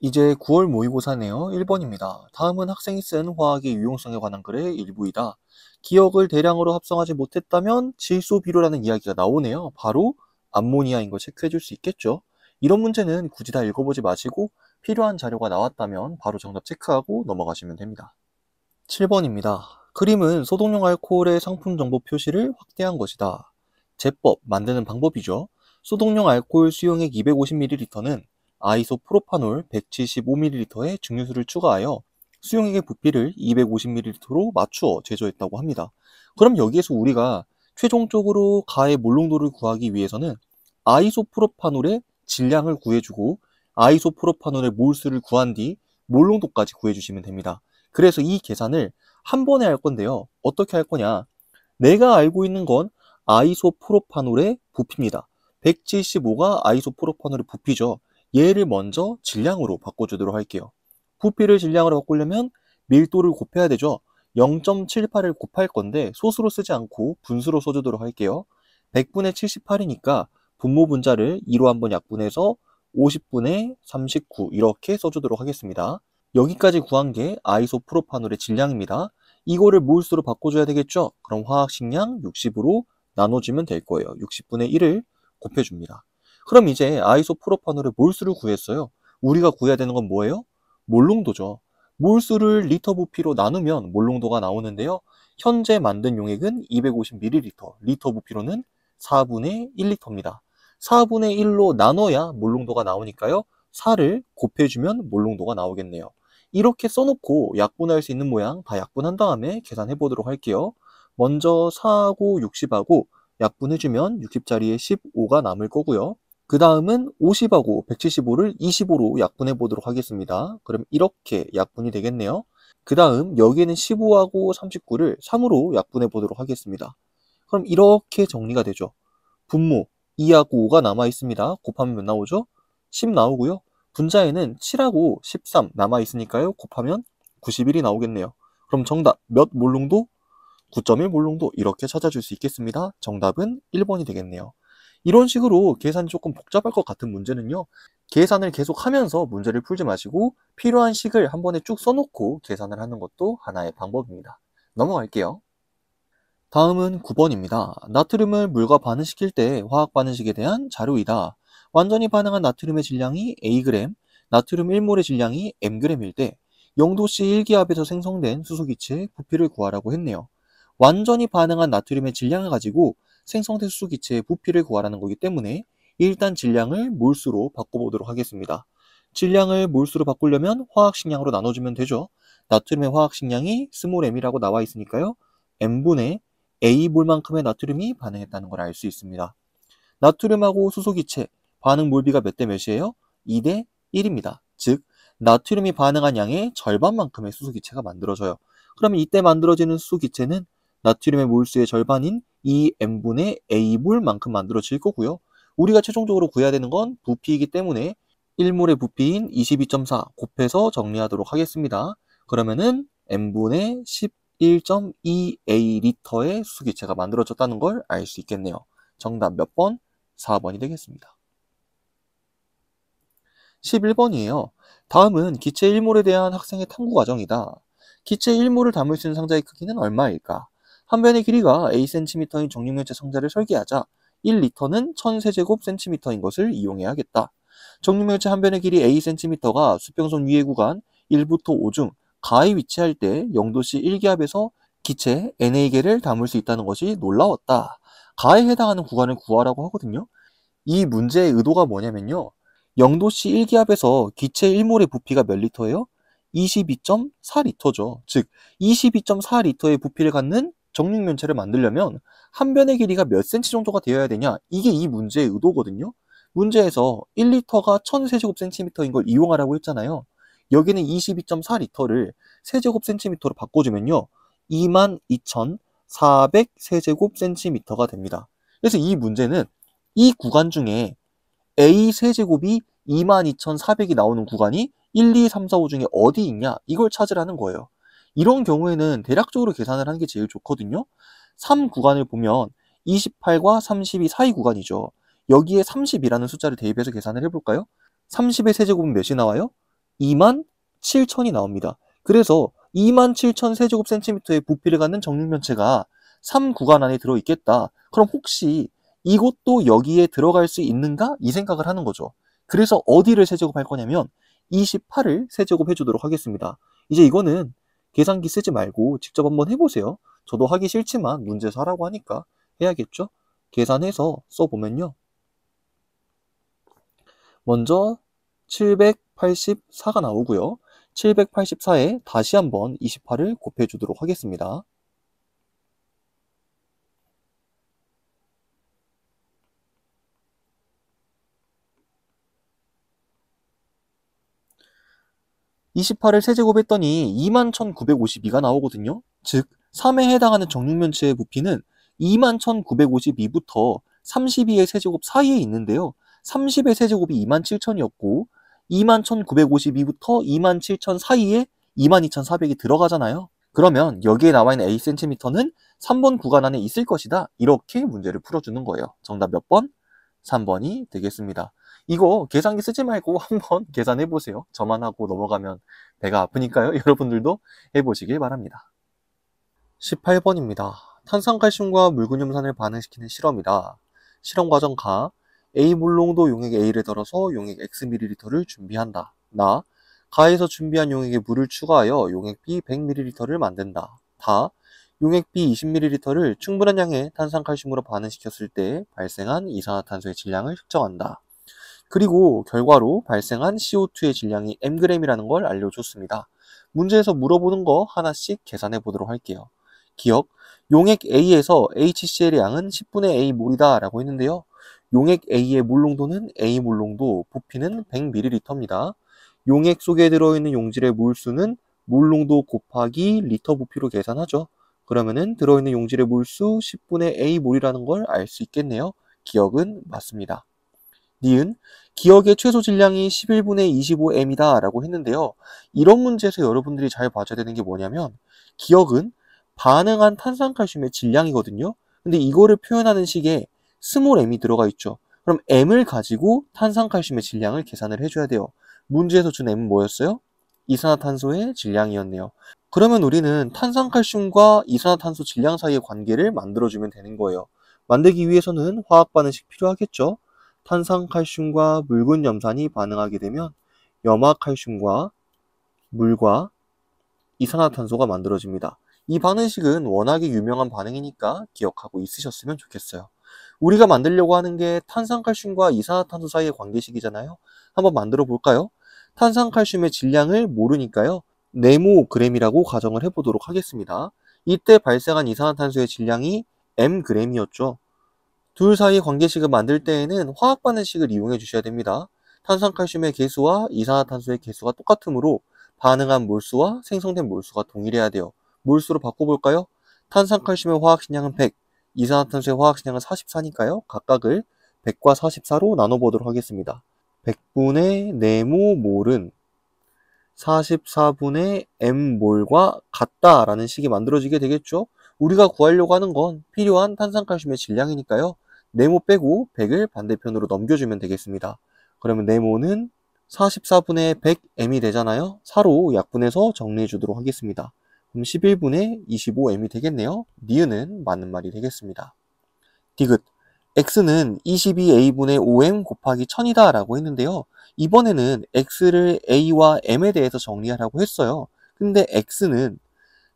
[SPEAKER 1] 이제 9월 모의고사네요. 1번입니다. 다음은 학생이 쓴 화학의 유용성에 관한 글의 일부이다. 기억을 대량으로 합성하지 못했다면 질소 비료라는 이야기가 나오네요. 바로 암모니아인 걸 체크해 줄 수 있겠죠. 이런 문제는 굳이 다 읽어보지 마시고 필요한 자료가 나왔다면 바로 정답 체크하고 넘어가시면 됩니다. 7번입니다. 그림은 소독용 알코올의 상품 정보 표시를 확대한 것이다. 제법 만드는 방법이죠. 소독용 알코올 수용액 250ml는 아이소프로파놀 175ml의 증류수를 추가하여 수용액의 부피를 250ml로 맞추어 제조했다고 합니다. 그럼 여기에서 우리가 최종적으로 가의 몰롱도를 구하기 위해서는 아이소프로파놀의 질량을 구해주고 아이소프로파놀의 몰수를 구한 뒤몰롱도까지 구해주시면 됩니다. 그래서 이 계산을 한 번에 할 건데요. 어떻게 할 거냐? 내가 알고 있는 건 아이소프로파놀의 부피입니다. 175가 아이소프로파놀의 부피죠. 얘를 먼저 질량으로 바꿔주도록 할게요. 부피를 질량으로 바꾸려면 밀도를 곱해야 되죠. 0.78을 곱할 건데 소수로 쓰지 않고 분수로 써주도록 할게요. 100분의 78이니까 분모 분자를 2로 한번 약분해서 50분의 39 이렇게 써주도록 하겠습니다. 여기까지 구한 게 아이소프로파놀의 질량입니다. 이거를 몰수로 바꿔줘야 되겠죠? 그럼 화학식량 60으로 나눠지면 될 거예요. 60분의 1을 곱해줍니다. 그럼 이제 아이소프로판노의 몰수를 구했어요. 우리가 구해야 되는 건 뭐예요? 몰농도죠. 몰수를 리터 부피로 나누면 몰농도가 나오는데요. 현재 만든 용액은 250ml, 리터 부피로는 4분의 1리터입니다. 4분의 1로 나눠야 몰농도가 나오니까요. 4를 곱해주면 몰농도가 나오겠네요. 이렇게 써놓고 약분할 수 있는 모양 다 약분한 다음에 계산해 보도록 할게요. 먼저 4하고 60하고 약분해주면 60자리에 15가 남을 거고요. 그 다음은 50하고 175를 25로 약분해 보도록 하겠습니다. 그럼 이렇게 약분이 되겠네요. 그 다음 여기에는 15하고 39를 3으로 약분해 보도록 하겠습니다. 그럼 이렇게 정리가 되죠. 분모 2하고 5가 남아 있습니다. 곱하면 몇 나오죠? 10 나오고요. 분자에는 7하고 13 남아 있으니까요. 곱하면 91이 나오겠네요. 그럼 정답 몇 몰롱도 9.1 몰롱도 이렇게 찾아줄 수 있겠습니다. 정답은 1번이 되겠네요. 이런 식으로 계산이 조금 복잡할 것 같은 문제는요. 계산을 계속 하면서 문제를 풀지 마시고 필요한 식을 한 번에 쭉 써놓고 계산을 하는 것도 하나의 방법입니다. 넘어갈게요. 다음은 9번입니다. 나트륨을 물과 반응시킬 때 화학 반응식에 대한 자료이다. 완전히 반응한 나트륨의 질량이 Ag, 나트륨 1몰의 질량이 Mg일 때 0도씨 1기압에서 생성된 수소기체의 부피를 구하라고 했네요. 완전히 반응한 나트륨의 질량을 가지고 생성된수 기체의 부피를 구하라는 거기 때문에 일단 질량을 몰수로 바꿔보도록 하겠습니다. 질량을 몰수로 바꾸려면 화학식량으로 나눠주면 되죠. 나트륨의 화학식량이 스몰 m이라고 나와 있으니까요. m분의 A몰만큼의 나트륨이 반응했다는 걸 알 수 있습니다. 나트륨하고 수소기체 반응 몰비가 몇 대 몇이에요? 2대 1입니다. 즉, 나트륨이 반응한 양의 절반만큼의 수소기체가 만들어져요. 그러면 이때 만들어지는 수소기체는 나트륨의 몰수의 절반인 2m분의 a몰만큼 만들어질 거고요. 우리가 최종적으로 구해야 되는 건 부피이기 때문에 1몰의 부피인 22.4 곱해서 정리하도록 하겠습니다. 그러면은 m분의 11.2A리터의 수기체가 만들어졌다는 걸 알 수 있겠네요. 정답 몇 번? 4번이 되겠습니다. 11번이에요. 다음은 기체 1몰에 대한 학생의 탐구 과정이다. 기체 1몰을 담을 수 있는 상자의 크기는 얼마일까? 한 변의 길이가 a cm인 정육면체 상자를 설계하자 1리터는 1000세제곱cm인 것을 이용해야겠다. 정육면체 한 변의 길이 a cm가 수평선 위의 구간 1부터 5 중 가에 위치할 때 0도씨 1기압에서 기체 n a 계를 담을 수 있다는 것이 놀라웠다. 가에 해당하는 구간을 구하라고 하거든요. 이 문제의 의도가 뭐냐면요. 0도씨 1기압에서 기체 1몰의 부피가 몇 리터예요? 22.4리터죠. 즉, 22.4리터의 부피를 갖는 정육면체를 만들려면 한 변의 길이가 몇 센치 정도가 되어야 되냐 이게 이 문제의 의도거든요 문제에서 1리터가 1000세제곱센티미터인 걸 이용하라고 했잖아요 여기는 22.4리터를 세제곱센티미터로 바꿔주면요 22,400세제곱센티미터가 됩니다 그래서 이 문제는 이 구간 중에 A 세제곱이 22,400이 나오는 구간이 1, 2, 3, 4, 5 중에 어디 있냐 이걸 찾으라는 거예요 이런 경우에는 대략적으로 계산을 하는 게 제일 좋거든요. 3 구간을 보면 28과 32 사이 구간이죠. 여기에 30이라는 숫자를 대입해서 계산을 해볼까요? 30의 세제곱은 몇이 나와요? 2만 7천이 나옵니다. 그래서 2만 7천 세제곱 센티미터의 부피를 갖는 정육면체가 3구간 안에 들어있겠다. 그럼 혹시 이것도 여기에 들어갈 수 있는가? 이 생각을 하는 거죠. 그래서 어디를 세제곱할 거냐면 28을 세제곱해 주도록 하겠습니다. 이제 이거는 계산기 쓰지 말고 직접 한번 해보세요. 저도 하기 싫지만 문제 사라고 하니까 해야겠죠? 계산해서 써보면요. 먼저 784가 나오고요. 784에 다시 한번 28을 곱해주도록 하겠습니다. 28을 세제곱했더니 21,952가 나오거든요. 즉 3에 해당하는 정육면체의 부피는 21,952부터 32의 세제곱 사이에 있는데요. 30의 세제곱이 27,000이었고 21,952부터 27,000 사이에 22,400이 들어가잖아요. 그러면 여기에 나와 있는 1 cm는 3번 구간 안에 있을 것이다. 이렇게 문제를 풀어주는 거예요. 정답 몇 번? 3번이 되겠습니다. 이거 계산기 쓰지 말고 한번 계산해 보세요. 저만 하고 넘어가면 배가 아프니까요. 여러분들도 해보시길 바랍니다. 18번입니다. 탄산칼슘과 물근염산을 반응시키는 실험이다. 실험 과정 가 A 물농도 용액 A를 덜어서 용액 X 리터를 준비한다. 나 가에서 준비한 용액에 물을 추가하여 용액 B 1 0 0밀리리터를 만든다. 다 용액 B 2 0밀리리터를 충분한 양의 탄산칼슘으로 반응시켰을 때 발생한 이산화탄소의 질량을 측정한다. 그리고 결과로 발생한 CO2의 질량이 mg이라는 걸 알려줬습니다. 문제에서 물어보는 거 하나씩 계산해 보도록 할게요. 기억, 용액 A에서 HCl의 양은 10분의 A 몰이다 라고 했는데요. 용액 A의 물 농도는 A 몰 농도, 부피는 100ml입니다. 용액 속에 들어있는 용질의 몰수는 물 농도 곱하기 리터 부피로 계산하죠. 그러면은 들어있는 용질의 몰수 10분의 A 몰이라는 걸 알 수 있겠네요. 기억은 맞습니다. 니은 기억의 최소 질량이 11분의 25m이다 라고 했는데요. 이런 문제에서 여러분들이 잘 봐줘야 되는 게 뭐냐면 기억은 반응한 탄산칼슘의 질량이거든요. 근데 이거를 표현하는 식에 스몰 m이 들어가 있죠. 그럼 m을 가지고 탄산칼슘의 질량을 계산을 해줘야 돼요. 문제에서 준 m은 뭐였어요? 이산화탄소의 질량이었네요. 그러면 우리는 탄산칼슘과 이산화탄소 질량 사이의 관계를 만들어주면 되는 거예요. 만들기 위해서는 화학 반응식 필요하겠죠? 탄산칼슘과 묽은 염산이 반응하게 되면 염화칼슘과 물과 이산화탄소가 만들어집니다. 이 반응식은 워낙에 유명한 반응이니까 기억하고 있으셨으면 좋겠어요. 우리가 만들려고 하는 게 탄산칼슘과 이산화탄소 사이의 관계식이잖아요. 한번 만들어 볼까요? 탄산칼슘의 질량을 모르니까요. 네모그램이라고 가정을 해보도록 하겠습니다. 이때 발생한 이산화탄소의 질량이 mg이었죠. 둘 사이 관계식을 만들 때에는 화학 반응식을 이용해 주셔야 됩니다. 탄산칼슘의 개수와 이산화탄소의 개수가 똑같으므로 반응한 몰수와 생성된 몰수가 동일해야 돼요. 몰수로 바꿔볼까요? 탄산칼슘의 화학신량은 100, 이산화탄소의 화학신량은 44니까요. 각각을 100과 44로 나눠보도록 하겠습니다. 100분의 네모몰은 44분의 m몰과 같다라는 식이 만들어지게 되겠죠. 우리가 구하려고 하는 건 필요한 탄산칼슘의 질량이니까요. 네모 빼고 100을 반대편으로 넘겨주면 되겠습니다. 그러면 네모는 44분의 100m이 되잖아요. 4로 약분해서 정리해 주도록 하겠습니다. 그럼 11분의 25m이 되겠네요. 니은은 맞는 말이 되겠습니다. 디귿 x는 22a분의 5m 곱하기 1000이다 라고 했는데요. 이번에는 x를 a와 m에 대해서 정리하라고 했어요. 근데 x는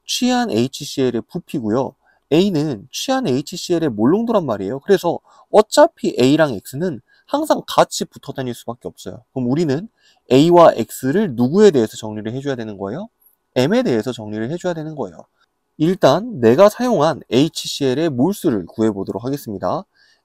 [SPEAKER 1] 취한 HCl의 부피고요. A는 취한 HCl의 몰롱도란 말이에요. 그래서 어차피 A랑 X는 항상 같이 붙어 다닐 수밖에 없어요. 그럼 우리는 A와 X를 누구에 대해서 정리를 해줘야 되는 거예요? M에 대해서 정리를 해줘야 되는 거예요. 일단 내가 사용한 HCl의 몰수를 구해보도록 하겠습니다.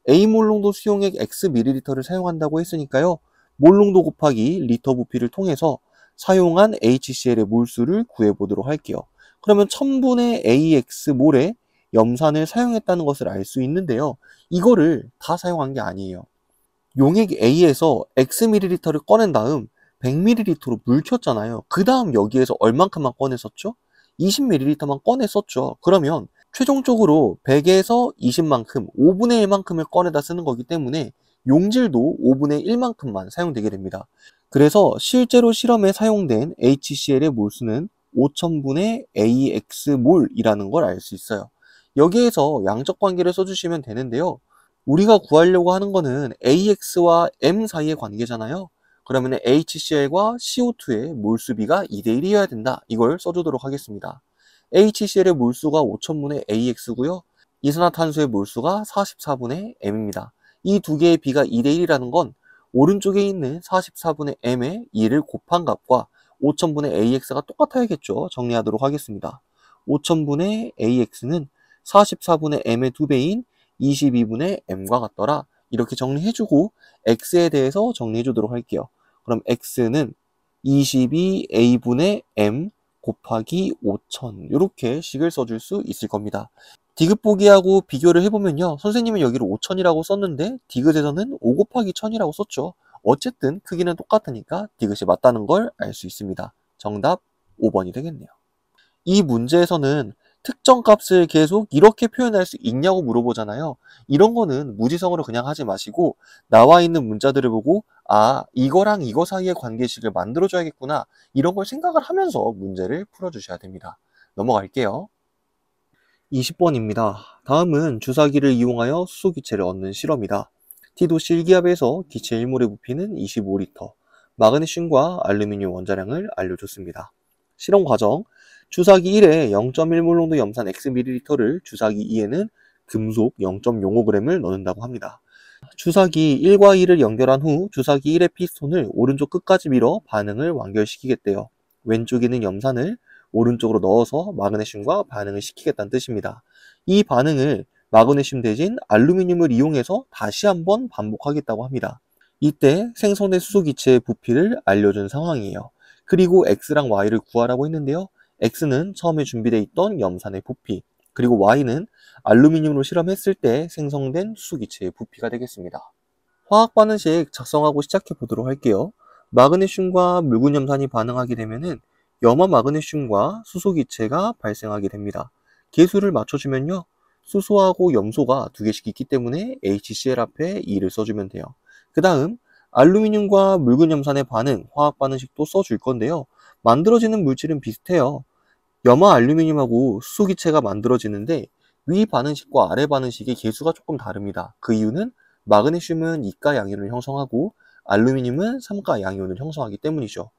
[SPEAKER 1] a 몰롱도 수용액 Xml를 사용한다고 했으니까요. 몰롱도 곱하기 리터 부피를 통해서 사용한 HCl의 몰수를 구해보도록 할게요. 그러면 1000분의 AX몰에 염산을 사용했다는 것을 알 수 있는데요. 이거를 다 사용한 게 아니에요. 용액 A에서 Xml를 꺼낸 다음 100ml로 물켰잖아요. 그 다음 여기에서 얼만큼만 꺼냈었죠? 20ml만 꺼냈었죠. 그러면 최종적으로 100에서 20만큼, 5분의 1만큼을 꺼내다 쓰는 거기 때문에 용질도 5분의 1만큼만 사용되게 됩니다. 그래서 실제로 실험에 사용된 HCl의 몰수는 5000분의 AX몰이라는 걸 알 수 있어요. 여기에서 양적 관계를 써주시면 되는데요. 우리가 구하려고 하는 거는 AX와 M 사이의 관계잖아요. 그러면 HCl과 CO2의 몰수비가 2대1이어야 된다. 이걸 써주도록 하겠습니다. HCl의 몰수가 5천분의 AX고요. 이산화탄소의 몰수가 44분의 M입니다. 이 두 개의 비가 2대1이라는 건 오른쪽에 있는 44분의 M의 2를 곱한 값과 5천분의 AX가 똑같아야겠죠. 정리하도록 하겠습니다. 5천분의 AX는 44분의 m의 2배인 22분의 m과 같더라. 이렇게 정리해주고 x에 대해서 정리해주도록 할게요. 그럼 x는 22a분의 m 곱하기 5천 이렇게 식을 써줄 수 있을 겁니다. 디귿 보기하고 비교를 해보면요. 선생님은 여기를 5천이라고 썼는데 디귿에서는 5 곱하기 1 천이라고 썼죠. 어쨌든 크기는 똑같으니까 디귿이 맞다는 걸 알 수 있습니다. 정답 5번이 되겠네요. 이 문제에서는 특정 값을 계속 이렇게 표현할 수 있냐고 물어보잖아요. 이런 거는 무지성으로 그냥 하지 마시고 나와 있는 문자들을 보고 아 이거랑 이거 사이의 관계식을 만들어줘야겠구나 이런 걸 생각을 하면서 문제를 풀어주셔야 됩니다. 넘어갈게요. 20번입니다. 다음은 주사기를 이용하여 수소기체를 얻는 실험이다. 티도실기압에서 기체 일몰의 부피는 25리터, 마그네슘과 알루미늄 원자량을 알려줬습니다. 실험 과정, 주사기 1에 0.1몰농도 염산 x 밀리리터를 주사기 2에는 금속 0.05g을 넣는다고 합니다. 주사기 1과 2를 연결한 후 주사기 1의 피스톤을 오른쪽 끝까지 밀어 반응을 완결시키겠대요. 왼쪽에 있는 염산을 오른쪽으로 넣어서 마그네슘과 반응을 시키겠다는 뜻입니다. 이 반응을 마그네슘 대신 알루미늄을 이용해서 다시 한번 반복하겠다고 합니다. 이때 생성된 수소 기체의 부피를 알려준 상황이에요. 그리고 X랑 Y를 구하라고 했는데요. X는 처음에 준비되어 있던 염산의 부피, 그리고 Y는 알루미늄으로 실험했을 때 생성된 수기체의 소 부피가 되겠습니다. 화학 반응식 작성하고 시작해 보도록 할게요. 마그네슘과 묽은 염산이 반응하게 되면 염화 마그네슘과 수소기체가 발생하게 됩니다. 개수를 맞춰주면요. 수소하고 염소가 두 개씩 있기 때문에 HCl 앞에 2를 써주면 돼요. 그 다음 알루미늄과 묽은 염산의 반응, 화학 반응식도 써줄 건데요. 만들어지는 물질은 비슷해요. 염화 알루미늄하고 수소기체가 만들어지는데 위 반응식과 아래 반응식의 개수가 조금 다릅니다. 그 이유는 마그네슘은 2가 양이온을 형성하고 알루미늄은 3가 양이온을 형성하기 때문이죠.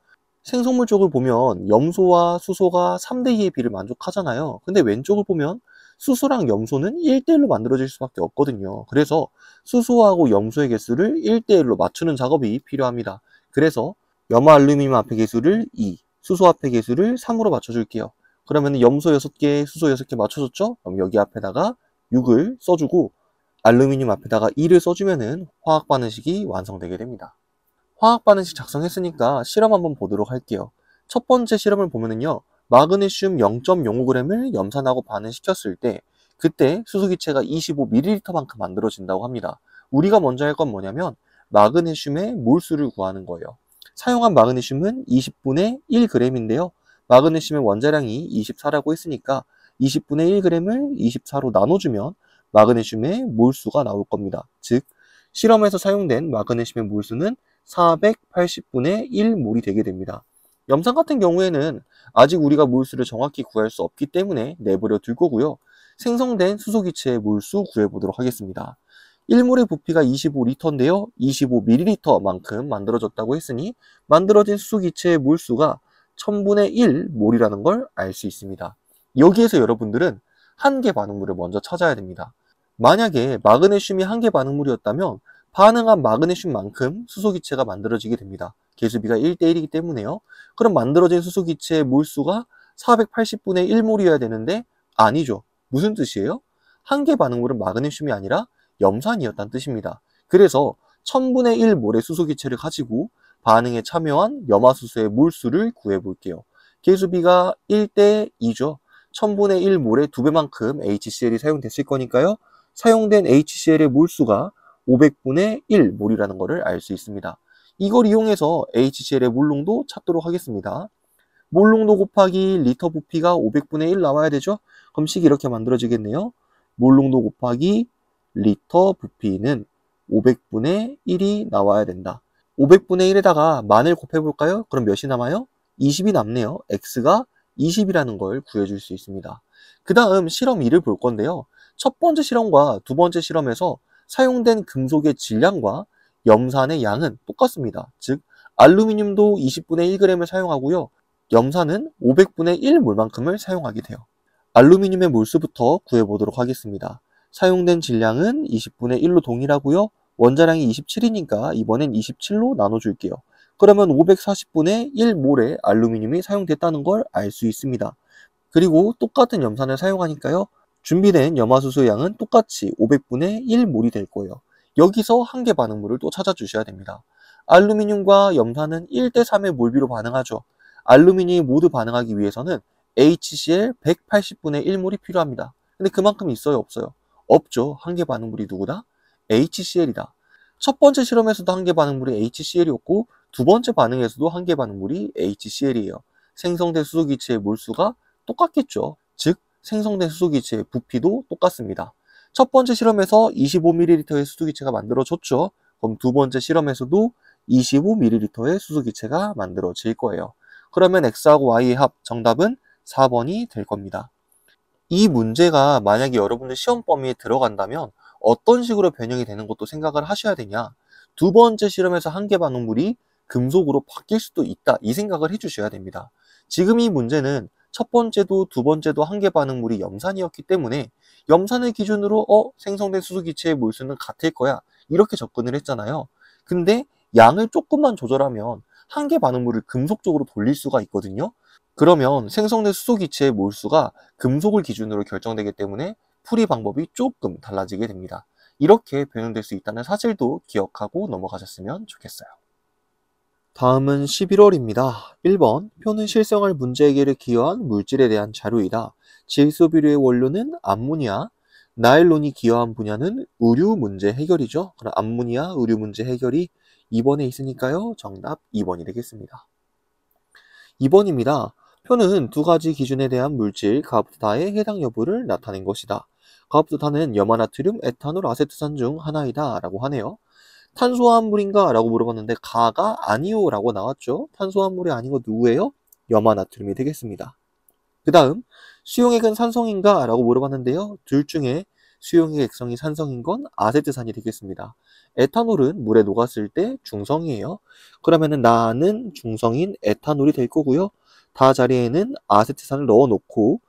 [SPEAKER 1] 생성물 쪽을 보면 염소와 수소가 3대2의 비를 만족하잖아요. 근데 왼쪽을 보면 수소랑 염소는 1대1로 만들어질 수밖에 없거든요. 그래서 수소하고 염소의 개수를 1대1로 맞추는 작업이 필요합니다. 그래서 염화 알루미늄 앞의 개수를 2, 수소 앞의 개수를 3으로 맞춰줄게요. 그러면 염소 6개, 수소 6개 맞춰줬죠? 그럼 여기 앞에다가 6을 써주고 알루미늄 앞에다가 2를 써주면은 화학 반응식이 완성되게 됩니다. 화학 반응식 작성했으니까 실험 한번 보도록 할게요. 첫 번째 실험을 보면은요. 마그네슘 0.05g을 염산하고 반응시켰을 때 그때 수소기체가 25ml만큼 만들어진다고 합니다. 우리가 먼저 할 건 뭐냐면 마그네슘의 몰수를 구하는 거예요. 사용한 마그네슘은 20분의 1g인데요. 마그네슘의 원자량이 24라고 했으니까 20분의 1g을 24로 나눠주면 마그네슘의 몰수가 나올 겁니다. 즉, 실험에서 사용된 마그네슘의 몰수는 480분의 1몰이 되게 됩니다. 염산 같은 경우에는 아직 우리가 몰수를 정확히 구할 수 없기 때문에 내버려 둘 거고요. 생성된 수소기체의 몰수 구해보도록 하겠습니다. 1몰의 부피가 25리터인데요. 25ml만큼 만들어졌다고 했으니 만들어진 수소기체의 몰수가 1000분의 1 몰이라는 걸 알 수 있습니다. 여기에서 여러분들은 한계 반응물을 먼저 찾아야 됩니다. 만약에 마그네슘이 한계 반응물이었다면 반응한 마그네슘만큼 수소기체가 만들어지게 됩니다. 개수비가 1대1이기 때문에요. 그럼 만들어진 수소기체의 몰수가 480분의 1몰이어야 되는데 아니죠. 무슨 뜻이에요? 한계 반응물은 마그네슘이 아니라 염산이었다는 뜻입니다. 그래서 1000분의 1몰의 수소기체를 가지고 반응에 참여한 염화수소의 몰수를 구해볼게요. 계수비가 1대 2죠. 1000분의 1 몰의 2배만큼 HCl이 사용됐을 거니까요. 사용된 HCl의 몰수가 500분의 1 몰이라는 것을 알 수 있습니다. 이걸 이용해서 HCl의 몰농도 찾도록 하겠습니다. 몰농도 곱하기 리터 부피가 500분의 1 나와야 되죠? 그럼 식이 이렇게 만들어지겠네요. 몰농도 곱하기 리터 부피는 500분의 1이 나와야 된다. 500분의 1에다가 만을 곱해볼까요? 그럼 몇이 남아요? 20이 남네요. x가 20이라는 걸 구해줄 수 있습니다. 그 다음 실험 2를 볼 건데요. 첫 번째 실험과 두 번째 실험에서 사용된 금속의 질량과 염산의 양은 똑같습니다. 즉 알루미늄도 20분의 1g을 사용하고요. 염산은 500분의 1 몰만큼을 사용하게 돼요. 알루미늄의 몰수부터 구해보도록 하겠습니다. 사용된 질량은 20분의 1로 동일하고요. 원자량이 27이니까 이번엔 27로 나눠줄게요. 그러면 540분의 1몰의 알루미늄이 사용됐다는 걸 알 수 있습니다. 그리고 똑같은 염산을 사용하니까요. 준비된 염화수소 양은 똑같이 500분의 1몰이 될 거예요. 여기서 한계 반응물을 또 찾아주셔야 됩니다. 알루미늄과 염산은 1대3의 몰비로 반응하죠. 알루미늄이 모두 반응하기 위해서는 HCl 180분의 1몰이 필요합니다. 근데 그만큼 있어요? 없어요? 없죠. 한계 반응물이 누구다? HCl이다. 첫 번째 실험에서도 한계 반응물이 HCl이었고 두 번째 반응에서도 한계 반응물이 HCl이에요. 생성된 수소기체의 몰수가 똑같겠죠. 즉 생성된 수소기체의 부피도 똑같습니다. 첫 번째 실험에서 25ml의 수소기체가 만들어졌죠. 그럼 두 번째 실험에서도 25ml의 수소기체가 만들어질 거예요. 그러면 X하고 Y의 합 정답은 4번이 될 겁니다. 이 문제가 만약에 여러분들 시험 범위에 들어간다면 어떤 식으로 변형이 되는 것도 생각을 하셔야 되냐 두 번째 실험에서 한개 반응물이 금속으로 바뀔 수도 있다 이 생각을 해주셔야 됩니다 지금 이 문제는 첫 번째도 두 번째도 한계 반응물이 염산이었기 때문에 염산을 기준으로 어 생성된 수소기체의 몰수는 같을 거야 이렇게 접근을 했잖아요 근데 양을 조금만 조절하면 한계 반응물을 금속적으로 돌릴 수가 있거든요 그러면 생성된 수소기체의 몰수가 금속을 기준으로 결정되기 때문에 풀이 방법이 조금 달라지게 됩니다. 이렇게 변형될 수 있다는 사실도 기억하고 넘어가셨으면 좋겠어요. 다음은 11월입니다. 1번, 표는 실생활 문제 해결에 기여한 물질에 대한 자료이다. 질소 비료의 원료는 암모니아, 나일론이 기여한 분야는 의류 문제 해결이죠. 그럼 암모니아 의류 문제 해결이 2번에 있으니까요. 정답 2번이 되겠습니다. 2번입니다. 표는 두 가지 기준에 대한 물질, 값, 다의 해당 여부를 나타낸 것이다. 화합도탄은 염화나트륨, 에탄올, 아세트산 중 하나이다 라고 하네요. 탄소화합물인가? 라고 물어봤는데 가가 아니오 라고 나왔죠. 탄소화합물이 아닌고 누구예요? 염화나트륨이 되겠습니다. 그 다음 수용액은 산성인가? 라고 물어봤는데요. 둘 중에 수용액 액성이 산성인 건 아세트산이 되겠습니다. 에탄올은 물에 녹았을 때 중성이에요. 그러면 나는 중성인 에탄올이 될 거고요. 다 자리에는 아세트산을 넣어놓고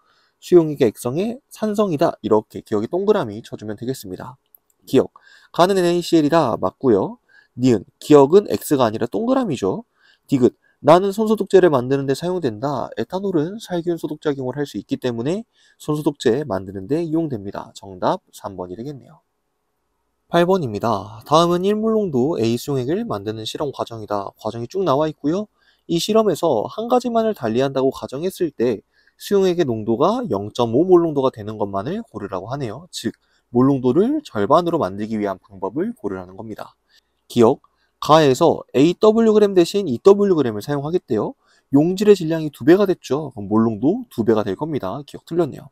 [SPEAKER 1] 수용액의 액성에 산성이다. 이렇게 기억에 동그라미 쳐주면 되겠습니다. 기억. 가는 NaCl이다. 맞고요. 니은. 기억은 X가 아니라 동그라미죠. 디귿. 나는 손소독제를 만드는데 사용된다. 에탄올은 살균 소독작용을 할 수 있기 때문에 손소독제 만드는데 이용됩니다. 정답 3번이 되겠네요. 8번입니다. 다음은 1물농도 A 수용액을 만드는 실험 과정이다. 과정이 쭉 나와 있고요. 이 실험에서 한 가지만을 달리한다고 가정했을 때 수용액의 농도가 0.5몰 농도가 되는 것만을 고르라고 하네요. 즉, 몰 농도를 절반으로 만들기 위한 방법을 고르라는 겁니다. 기억, 가에서 AWg 대신 EWg을 사용하겠대요. 용질의 질량이 두배가 됐죠. 그럼 몰 농도 두배가될 겁니다. 기억 틀렸네요.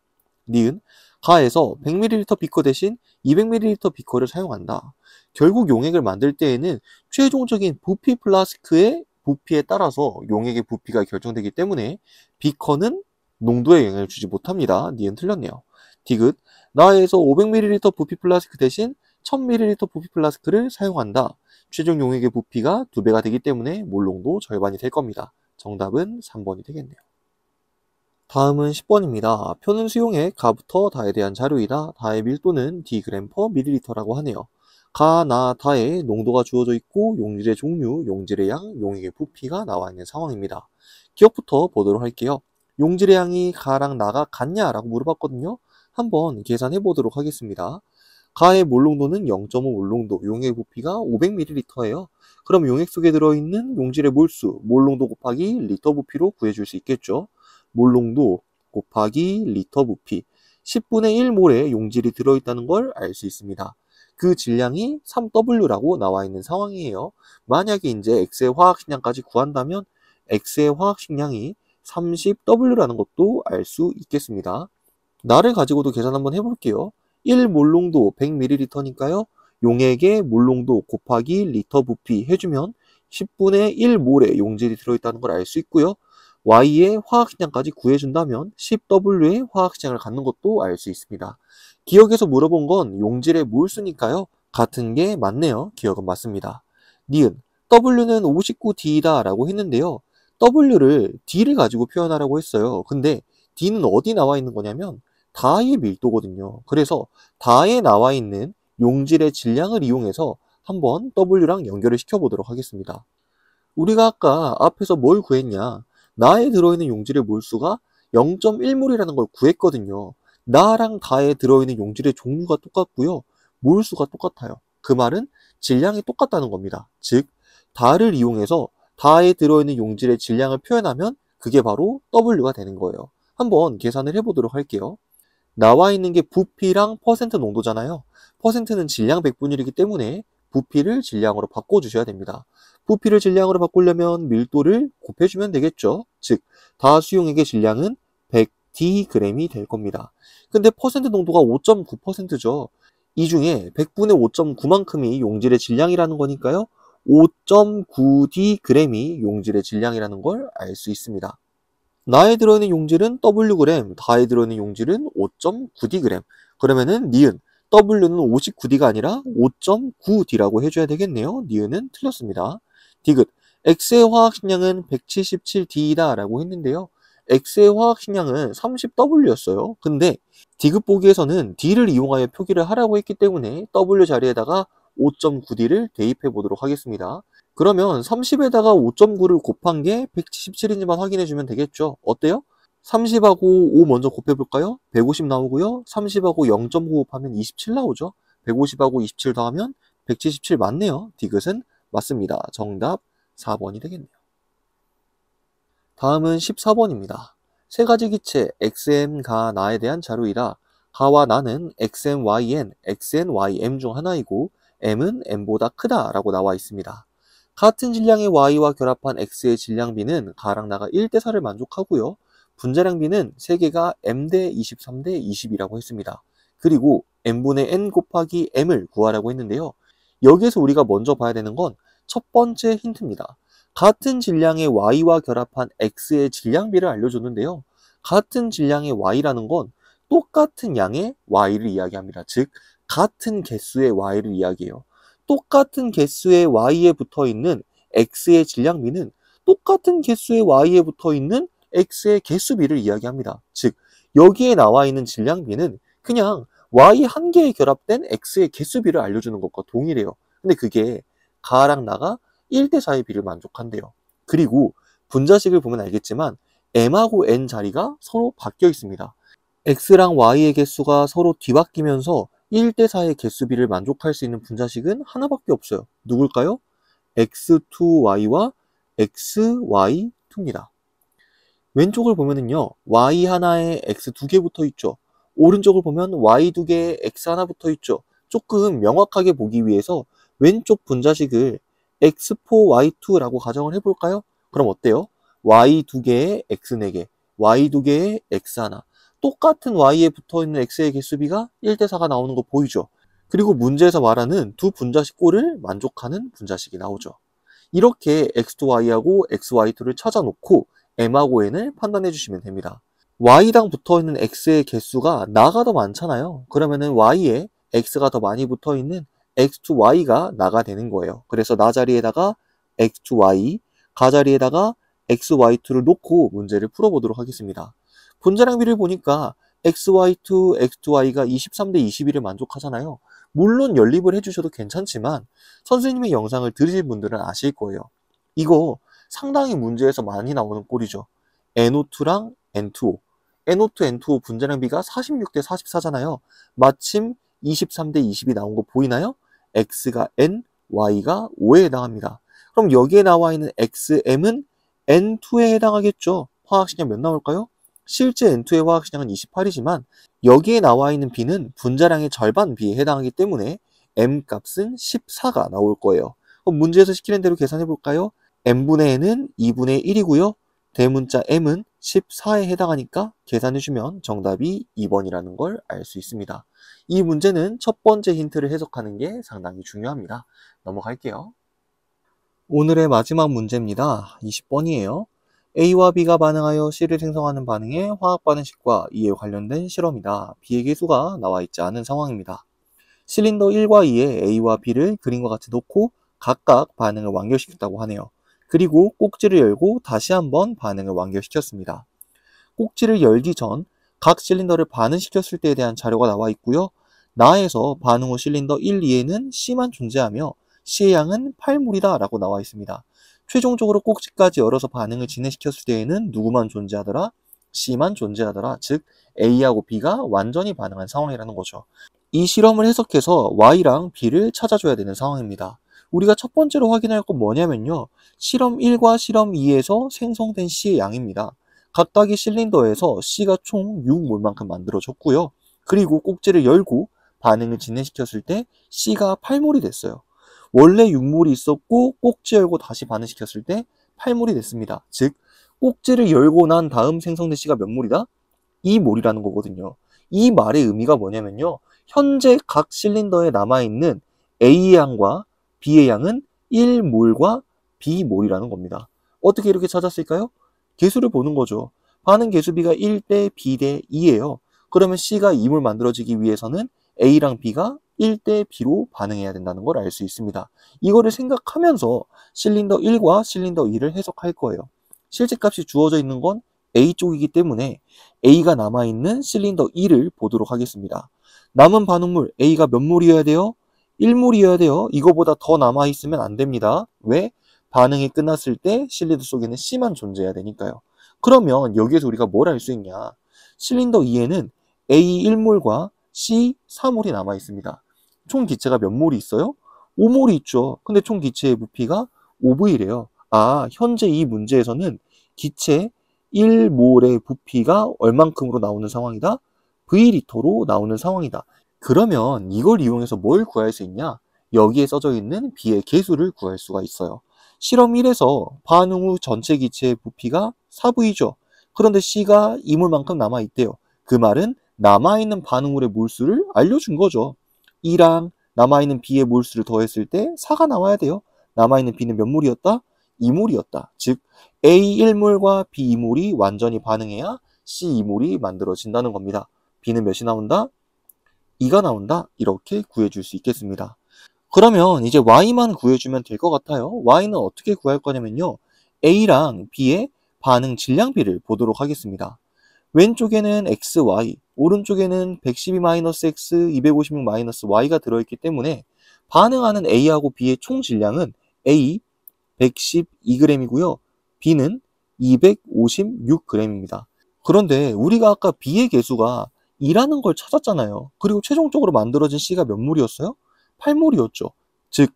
[SPEAKER 1] 니은, 가에서 100ml 비커 대신 200ml 비커를 사용한다. 결국 용액을 만들 때에는 최종적인 부피 플라스크의 부피에 따라서 용액의 부피가 결정되기 때문에 비커는 농도에 영향을 주지 못합니다. 니은 틀렸네요. 디귿, 나에서 500ml 부피 플라스크 대신 1000ml 부피 플라스크를 사용한다. 최종 용액의 부피가 2배가 되기 때문에 몰농도 절반이 될 겁니다. 정답은 3번이 되겠네요. 다음은 10번입니다. 표는 수용의 가부터 다에 대한 자료이다. 다의 밀도는 Dg per ml라고 하네요. 가, 나, 다에 농도가 주어져 있고 용질의 종류, 용질의 양, 용액의 부피가 나와 있는 상황입니다. 기억부터 보도록 할게요. 용질의양이 가랑 나가 같냐라고 물어봤거든요. 한번 계산해 보도록 하겠습니다. 가의 몰농도는 0.5 몰농도, 용액 부피가 500ml예요. 그럼 용액 속에 들어있는 용질의 몰수, 몰농도 곱하기 리터 부피로 구해줄 수 있겠죠. 몰농도 곱하기 리터 부피, 10분의 1몰의 용질이 들어있다는 걸 알 수 있습니다. 그 질량이 3W라고 나와 있는 상황이에요. 만약에 이제 X의 화학식량까지 구한다면 X의 화학식량이 30W라는 것도 알 수 있겠습니다. 나를 가지고도 계산 한번 해볼게요. 1 몰롱도 100ml니까요. 용액의 몰롱도 곱하기 리터 부피 해주면 10분의 1몰의 용질이 들어있다는 걸 알 수 있고요. Y의 화학식량까지 구해준다면 10W의 화학식량을 갖는 것도 알 수 있습니다. 기억에서 물어본 건 용질의 몰수니까요. 같은 게 맞네요. 기억은 맞습니다. 니은 W는 59D다 이 라고 했는데요. W를 D를 가지고 표현하라고 했어요. 근데 D는 어디 나와 있는 거냐면 다의 밀도거든요. 그래서 다에 나와 있는 용질의 질량을 이용해서 한번 W랑 연결을 시켜보도록 하겠습니다. 우리가 아까 앞에서 뭘 구했냐? 나에 들어있는 용질의 몰수가 0.1몰이라는 걸 구했거든요. 나랑 다에 들어있는 용질의 종류가 똑같고요. 몰수가 똑같아요. 그 말은 질량이 똑같다는 겁니다. 즉, 다를 이용해서 다에 들어있는 용질의 질량을 표현하면 그게 바로 W가 되는 거예요. 한번 계산을 해보도록 할게요. 나와 있는 게 부피랑 퍼센트 농도잖아요. 퍼센트는 질량 100분율이기 때문에 부피를 질량으로 바꿔주셔야 됩니다. 부피를 질량으로 바꾸려면 밀도를 곱해주면 되겠죠. 즉, 다수용액의 질량은 100dg이 될 겁니다. 근데 퍼센트 농도가 5.9%죠. 이 중에 100분의 5.9만큼이 용질의 질량이라는 거니까요. 5.9dg이 용질의 질량이라는 걸 알 수 있습니다. 나에 들어있는 용질은 Wg, 다에 들어있는 용질은 5.9dg. 그러면은 니은, W는 59d가 아니라 5.9d라고 해줘야 되겠네요. 니은은 틀렸습니다. 디귿, X의 화학식량은 177D이다 라고 했는데요. X의 화학식량은 30W였어요. 근데 디귿 보기에서는 D를 이용하여 표기를 하라고 했기 때문에 W 자리에다가 5.9D를 대입해 보도록 하겠습니다. 그러면 30에다가 5.9를 곱한 게 177인지만 확인해 주면 되겠죠. 어때요? 30하고 5 먼저 곱해볼까요? 150 나오고요. 30하고 0.9 곱하면 27 나오죠. 150하고 27 더하면 177 맞네요. 디귿은 맞습니다. 정답 4번이 되겠네요. 다음은 14번입니다. 세 가지 기체 XM, 가, 나에 대한 자료이라 가와 나는 XM, YN, XN, YM 중 하나이고 m은 m 보다 크다라고 나와 있습니다. 같은 질량의 y와 결합한 x의 질량비는 가랑나가 1대4를 만족하고요. 분자량비는 3 개가 m 대23대 20이라고 했습니다. 그리고 m분의 n 곱하기 m을 구하라고 했는데요. 여기에서 우리가 먼저 봐야 되는 건 첫 번째 힌트입니다. 같은 질량의 y와 결합한 x의 질량비를 알려줬는데요. 같은 질량의 y라는 건 똑같은 양의 y를 이야기합니다. 즉 같은 개수의 y를 이야기해요. 똑같은 개수의 y에 붙어 있는 x의 질량비는 똑같은 개수의 y에 붙어 있는 x의 개수비를 이야기합니다. 즉 여기에 나와 있는 질량비는 그냥 y 한 개에 결합된 x의 개수비를 알려주는 것과 동일해요. 근데 그게 가랑 나가 1대 4의 비를 만족한대요. 그리고 분자식을 보면 알겠지만 m하고 n 자리가 서로 바뀌어 있습니다. x랑 y의 개수가 서로 뒤바뀌면서 1대4의 개수비를 만족할 수 있는 분자식은 하나밖에 없어요. 누굴까요? x2y와 xy2입니다. 왼쪽을 보면은요, y 하나에 x 두 개 붙어 있죠. 오른쪽을 보면 y 두 개에 x 하나 붙어 있죠. 조금 명확하게 보기 위해서 왼쪽 분자식을 x4y2라고 가정을 해볼까요? 그럼 어때요? y 두 개에 x 네 개, y 두 개에 x 하나, 똑같은 y에 붙어있는 x의 개수비가 1대4가 나오는 거 보이죠? 그리고 문제에서 말하는 두 분자식 꼴을 만족하는 분자식이 나오죠. 이렇게 x2 y하고 xy2를 찾아놓고 m하고 n을 판단해 주시면 됩니다. y당 붙어있는 x의 개수가 나가 더 많잖아요. 그러면은 y에 x가 더 많이 붙어있는 x2y가 나가 되는 거예요. 그래서 나 자리에다가 x2y, 가 자리에다가 xy2를 놓고 문제를 풀어보도록 하겠습니다. 분자량비를 보니까 XY2, X2Y가 23대 2 1을 만족하잖아요. 물론 연립을 해주셔도 괜찮지만 선생님의 영상을 들으실 분들은 아실 거예요. 이거 상당히 문제에서 많이 나오는 꼴이죠. NO2랑 N2O. NO2, N2O 분자량비가 46대 44잖아요. 마침 23대 20이 나온 거 보이나요? X가 N, Y가 5에 해당합니다. 그럼 여기에 나와 있는 XM은 N2에 해당하겠죠. 화학식량 몇 나올까요? 실제 N2의 화학시장은 28이지만 여기에 나와 있는 B는 분자량의 절반 B에 해당하기 때문에 M 값은 14가 나올 거예요. 문제에서 시키는 대로 계산해 볼까요? M분의 N은 2분의 1이고요. 대문자 M은 14에 해당하니까 계산해주면 정답이 2번이라는 걸 알 수 있습니다. 이 문제는 첫 번째 힌트를 해석하는 게 상당히 중요합니다. 넘어갈게요. 오늘의 마지막 문제입니다. 20번이에요. A와 B가 반응하여 C를 생성하는 반응의 화학 반응식과 이에 관련된 실험이다. B의 개수가 나와 있지 않은 상황입니다. 실린더 1과 2에 A와 B를 그림과 같이 놓고 각각 반응을 완결시켰다고 하네요. 그리고 꼭지를 열고 다시 한번 반응을 완결시켰습니다. 꼭지를 열기 전 각 실린더를 반응시켰을 때에 대한 자료가 나와 있고요. 나에서 반응 후 실린더 1, 2에는 C만 존재하며 C의 양은 8몰이다 라고 나와 있습니다. 최종적으로 꼭지까지 열어서 반응을 진행시켰을 때에는 누구만 존재하더라? C만 존재하더라. 즉 A하고 B가 완전히 반응한 상황이라는 거죠. 이 실험을 해석해서 Y랑 B를 찾아줘야 되는 상황입니다. 우리가 첫 번째로 확인할 건 뭐냐면요. 실험 1과 실험 2에서 생성된 C의 양입니다. 각각의 실린더에서 C가 총 6몰만큼 만들어졌고요. 그리고 꼭지를 열고 반응을 진행시켰을 때 C가 8몰이 됐어요. 원래 육물이 있었고 꼭지 열고 다시 반응시켰을 때 팔물이 됐습니다. 즉 꼭지를 열고 난 다음 생성된 씨가 몇물이다이 몰이라는 거거든요. 이 말의 의미가 뭐냐면요. 현재 각 실린더에 남아있는 A의 양과 B의 양은 1몰과 B몰이라는 겁니다. 어떻게 이렇게 찾았을까요? 개수를 보는 거죠. 반응 개수비가 1대 B 대 2예요. 그러면 C가 2몰 만들어지기 위해서는 A랑 B가 1대 B로 반응해야 된다는 걸 알 수 있습니다. 이거를 생각하면서 실린더 1과 실린더 2를 해석할 거예요. 실제값이 주어져 있는 건 A쪽이기 때문에 A가 남아있는 실린더 2를 보도록 하겠습니다. 남은 반응물 A가 몇 몰이어야 돼요? 1몰이어야 돼요. 이거보다 더 남아있으면 안 됩니다. 왜? 반응이 끝났을 때 실린더 속에는 C만 존재해야 되니까요. 그러면 여기에서 우리가 뭘 알 수 있냐? 실린더 2에는 A 1몰과 C 3몰이 남아있습니다. 총 기체가 몇 몰이 있어요? 5몰이 있죠. 근데 총 기체의 부피가 5V래요. 아, 현재 이 문제에서는 기체 1몰의 부피가 얼만큼으로 나오는 상황이다? V리터로 나오는 상황이다. 그러면 이걸 이용해서 뭘 구할 수 있냐? 여기에 써져 있는 B의 개수를 구할 수가 있어요. 실험 1에서 반응 후 전체 기체의 부피가 4V죠. 그런데 C가 2몰만큼 남아있대요. 그 말은 남아있는 반응물의 몰수를 알려준 거죠. 2랑 남아있는 B의 몰수를 더했을 때 4가 나와야 돼요. 남아있는 B는 몇 몰이었다? 2몰이었다. 즉 A1몰과 B2몰이 완전히 반응해야 C2몰이 만들어진다는 겁니다. B는 몇이 나온다? 2가 나온다. 이렇게 구해줄 수 있겠습니다. 그러면 이제 Y만 구해주면 될 것 같아요. Y는 어떻게 구할 거냐면요. A랑 B의 반응 질량비를 보도록 하겠습니다. 왼쪽에는 XY, 오른쪽에는 112-x, 256-y가 들어있기 때문에 반응하는 A하고 B의 총 질량은 A 112g이고요. B는 256g입니다. 그런데 우리가 아까 B의 개수가 2라는 걸 찾았잖아요. 그리고 최종적으로 만들어진 C가 몇 몰이었어요? 8몰이었죠. 즉,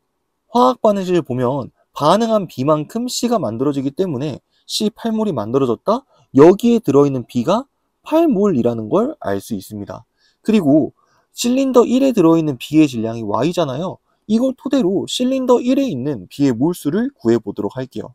[SPEAKER 1] 화학 반응식을 보면 반응한 B만큼 C가 만들어지기 때문에 C8몰이 만들어졌다? 여기에 들어있는 B가 8몰이라는 걸 알 수 있습니다. 그리고 실린더 1에 들어있는 B의 질량이 Y잖아요. 이걸 토대로 실린더 1에 있는 B의 몰수를 구해보도록 할게요.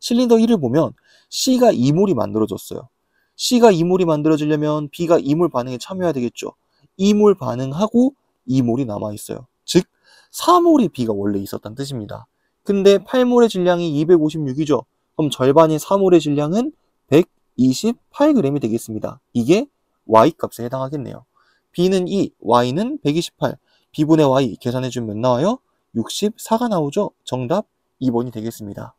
[SPEAKER 1] 실린더 1을 보면 C가 2몰이 만들어졌어요. C가 2몰이 만들어지려면 B가 2몰 반응에 참여해야 되겠죠. 2몰 반응하고 2몰이 남아있어요. 즉, 4몰이 B가 원래 있었다는 뜻입니다. 근데 8몰의 질량이 256이죠. 그럼 절반인 4몰의 질량은 28g이 되겠습니다. 이게 y값에 해당하겠네요. b는 2, y는 128, b분의 y 계산해주면 몇 나와요? 64가 나오죠? 정답 2번이 되겠습니다.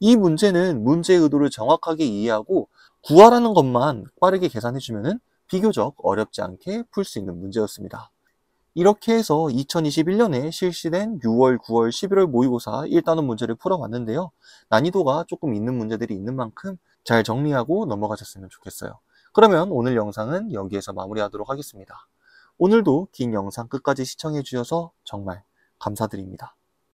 [SPEAKER 1] 이 문제는 문제의 도를 정확하게 이해하고 구하라는 것만 빠르게 계산해주면 비교적 어렵지 않게 풀 수 있는 문제였습니다. 이렇게 해서 2021년에 실시된 6월, 9월, 11월 모의고사 1단원 문제를 풀어봤는데요. 난이도가 조금 있는 문제들이 있는 만큼 잘 정리하고 넘어가셨으면 좋겠어요. 그러면 오늘 영상은 여기에서 마무리하도록 하겠습니다. 오늘도 긴 영상 끝까지 시청해 주셔서 정말 감사드립니다.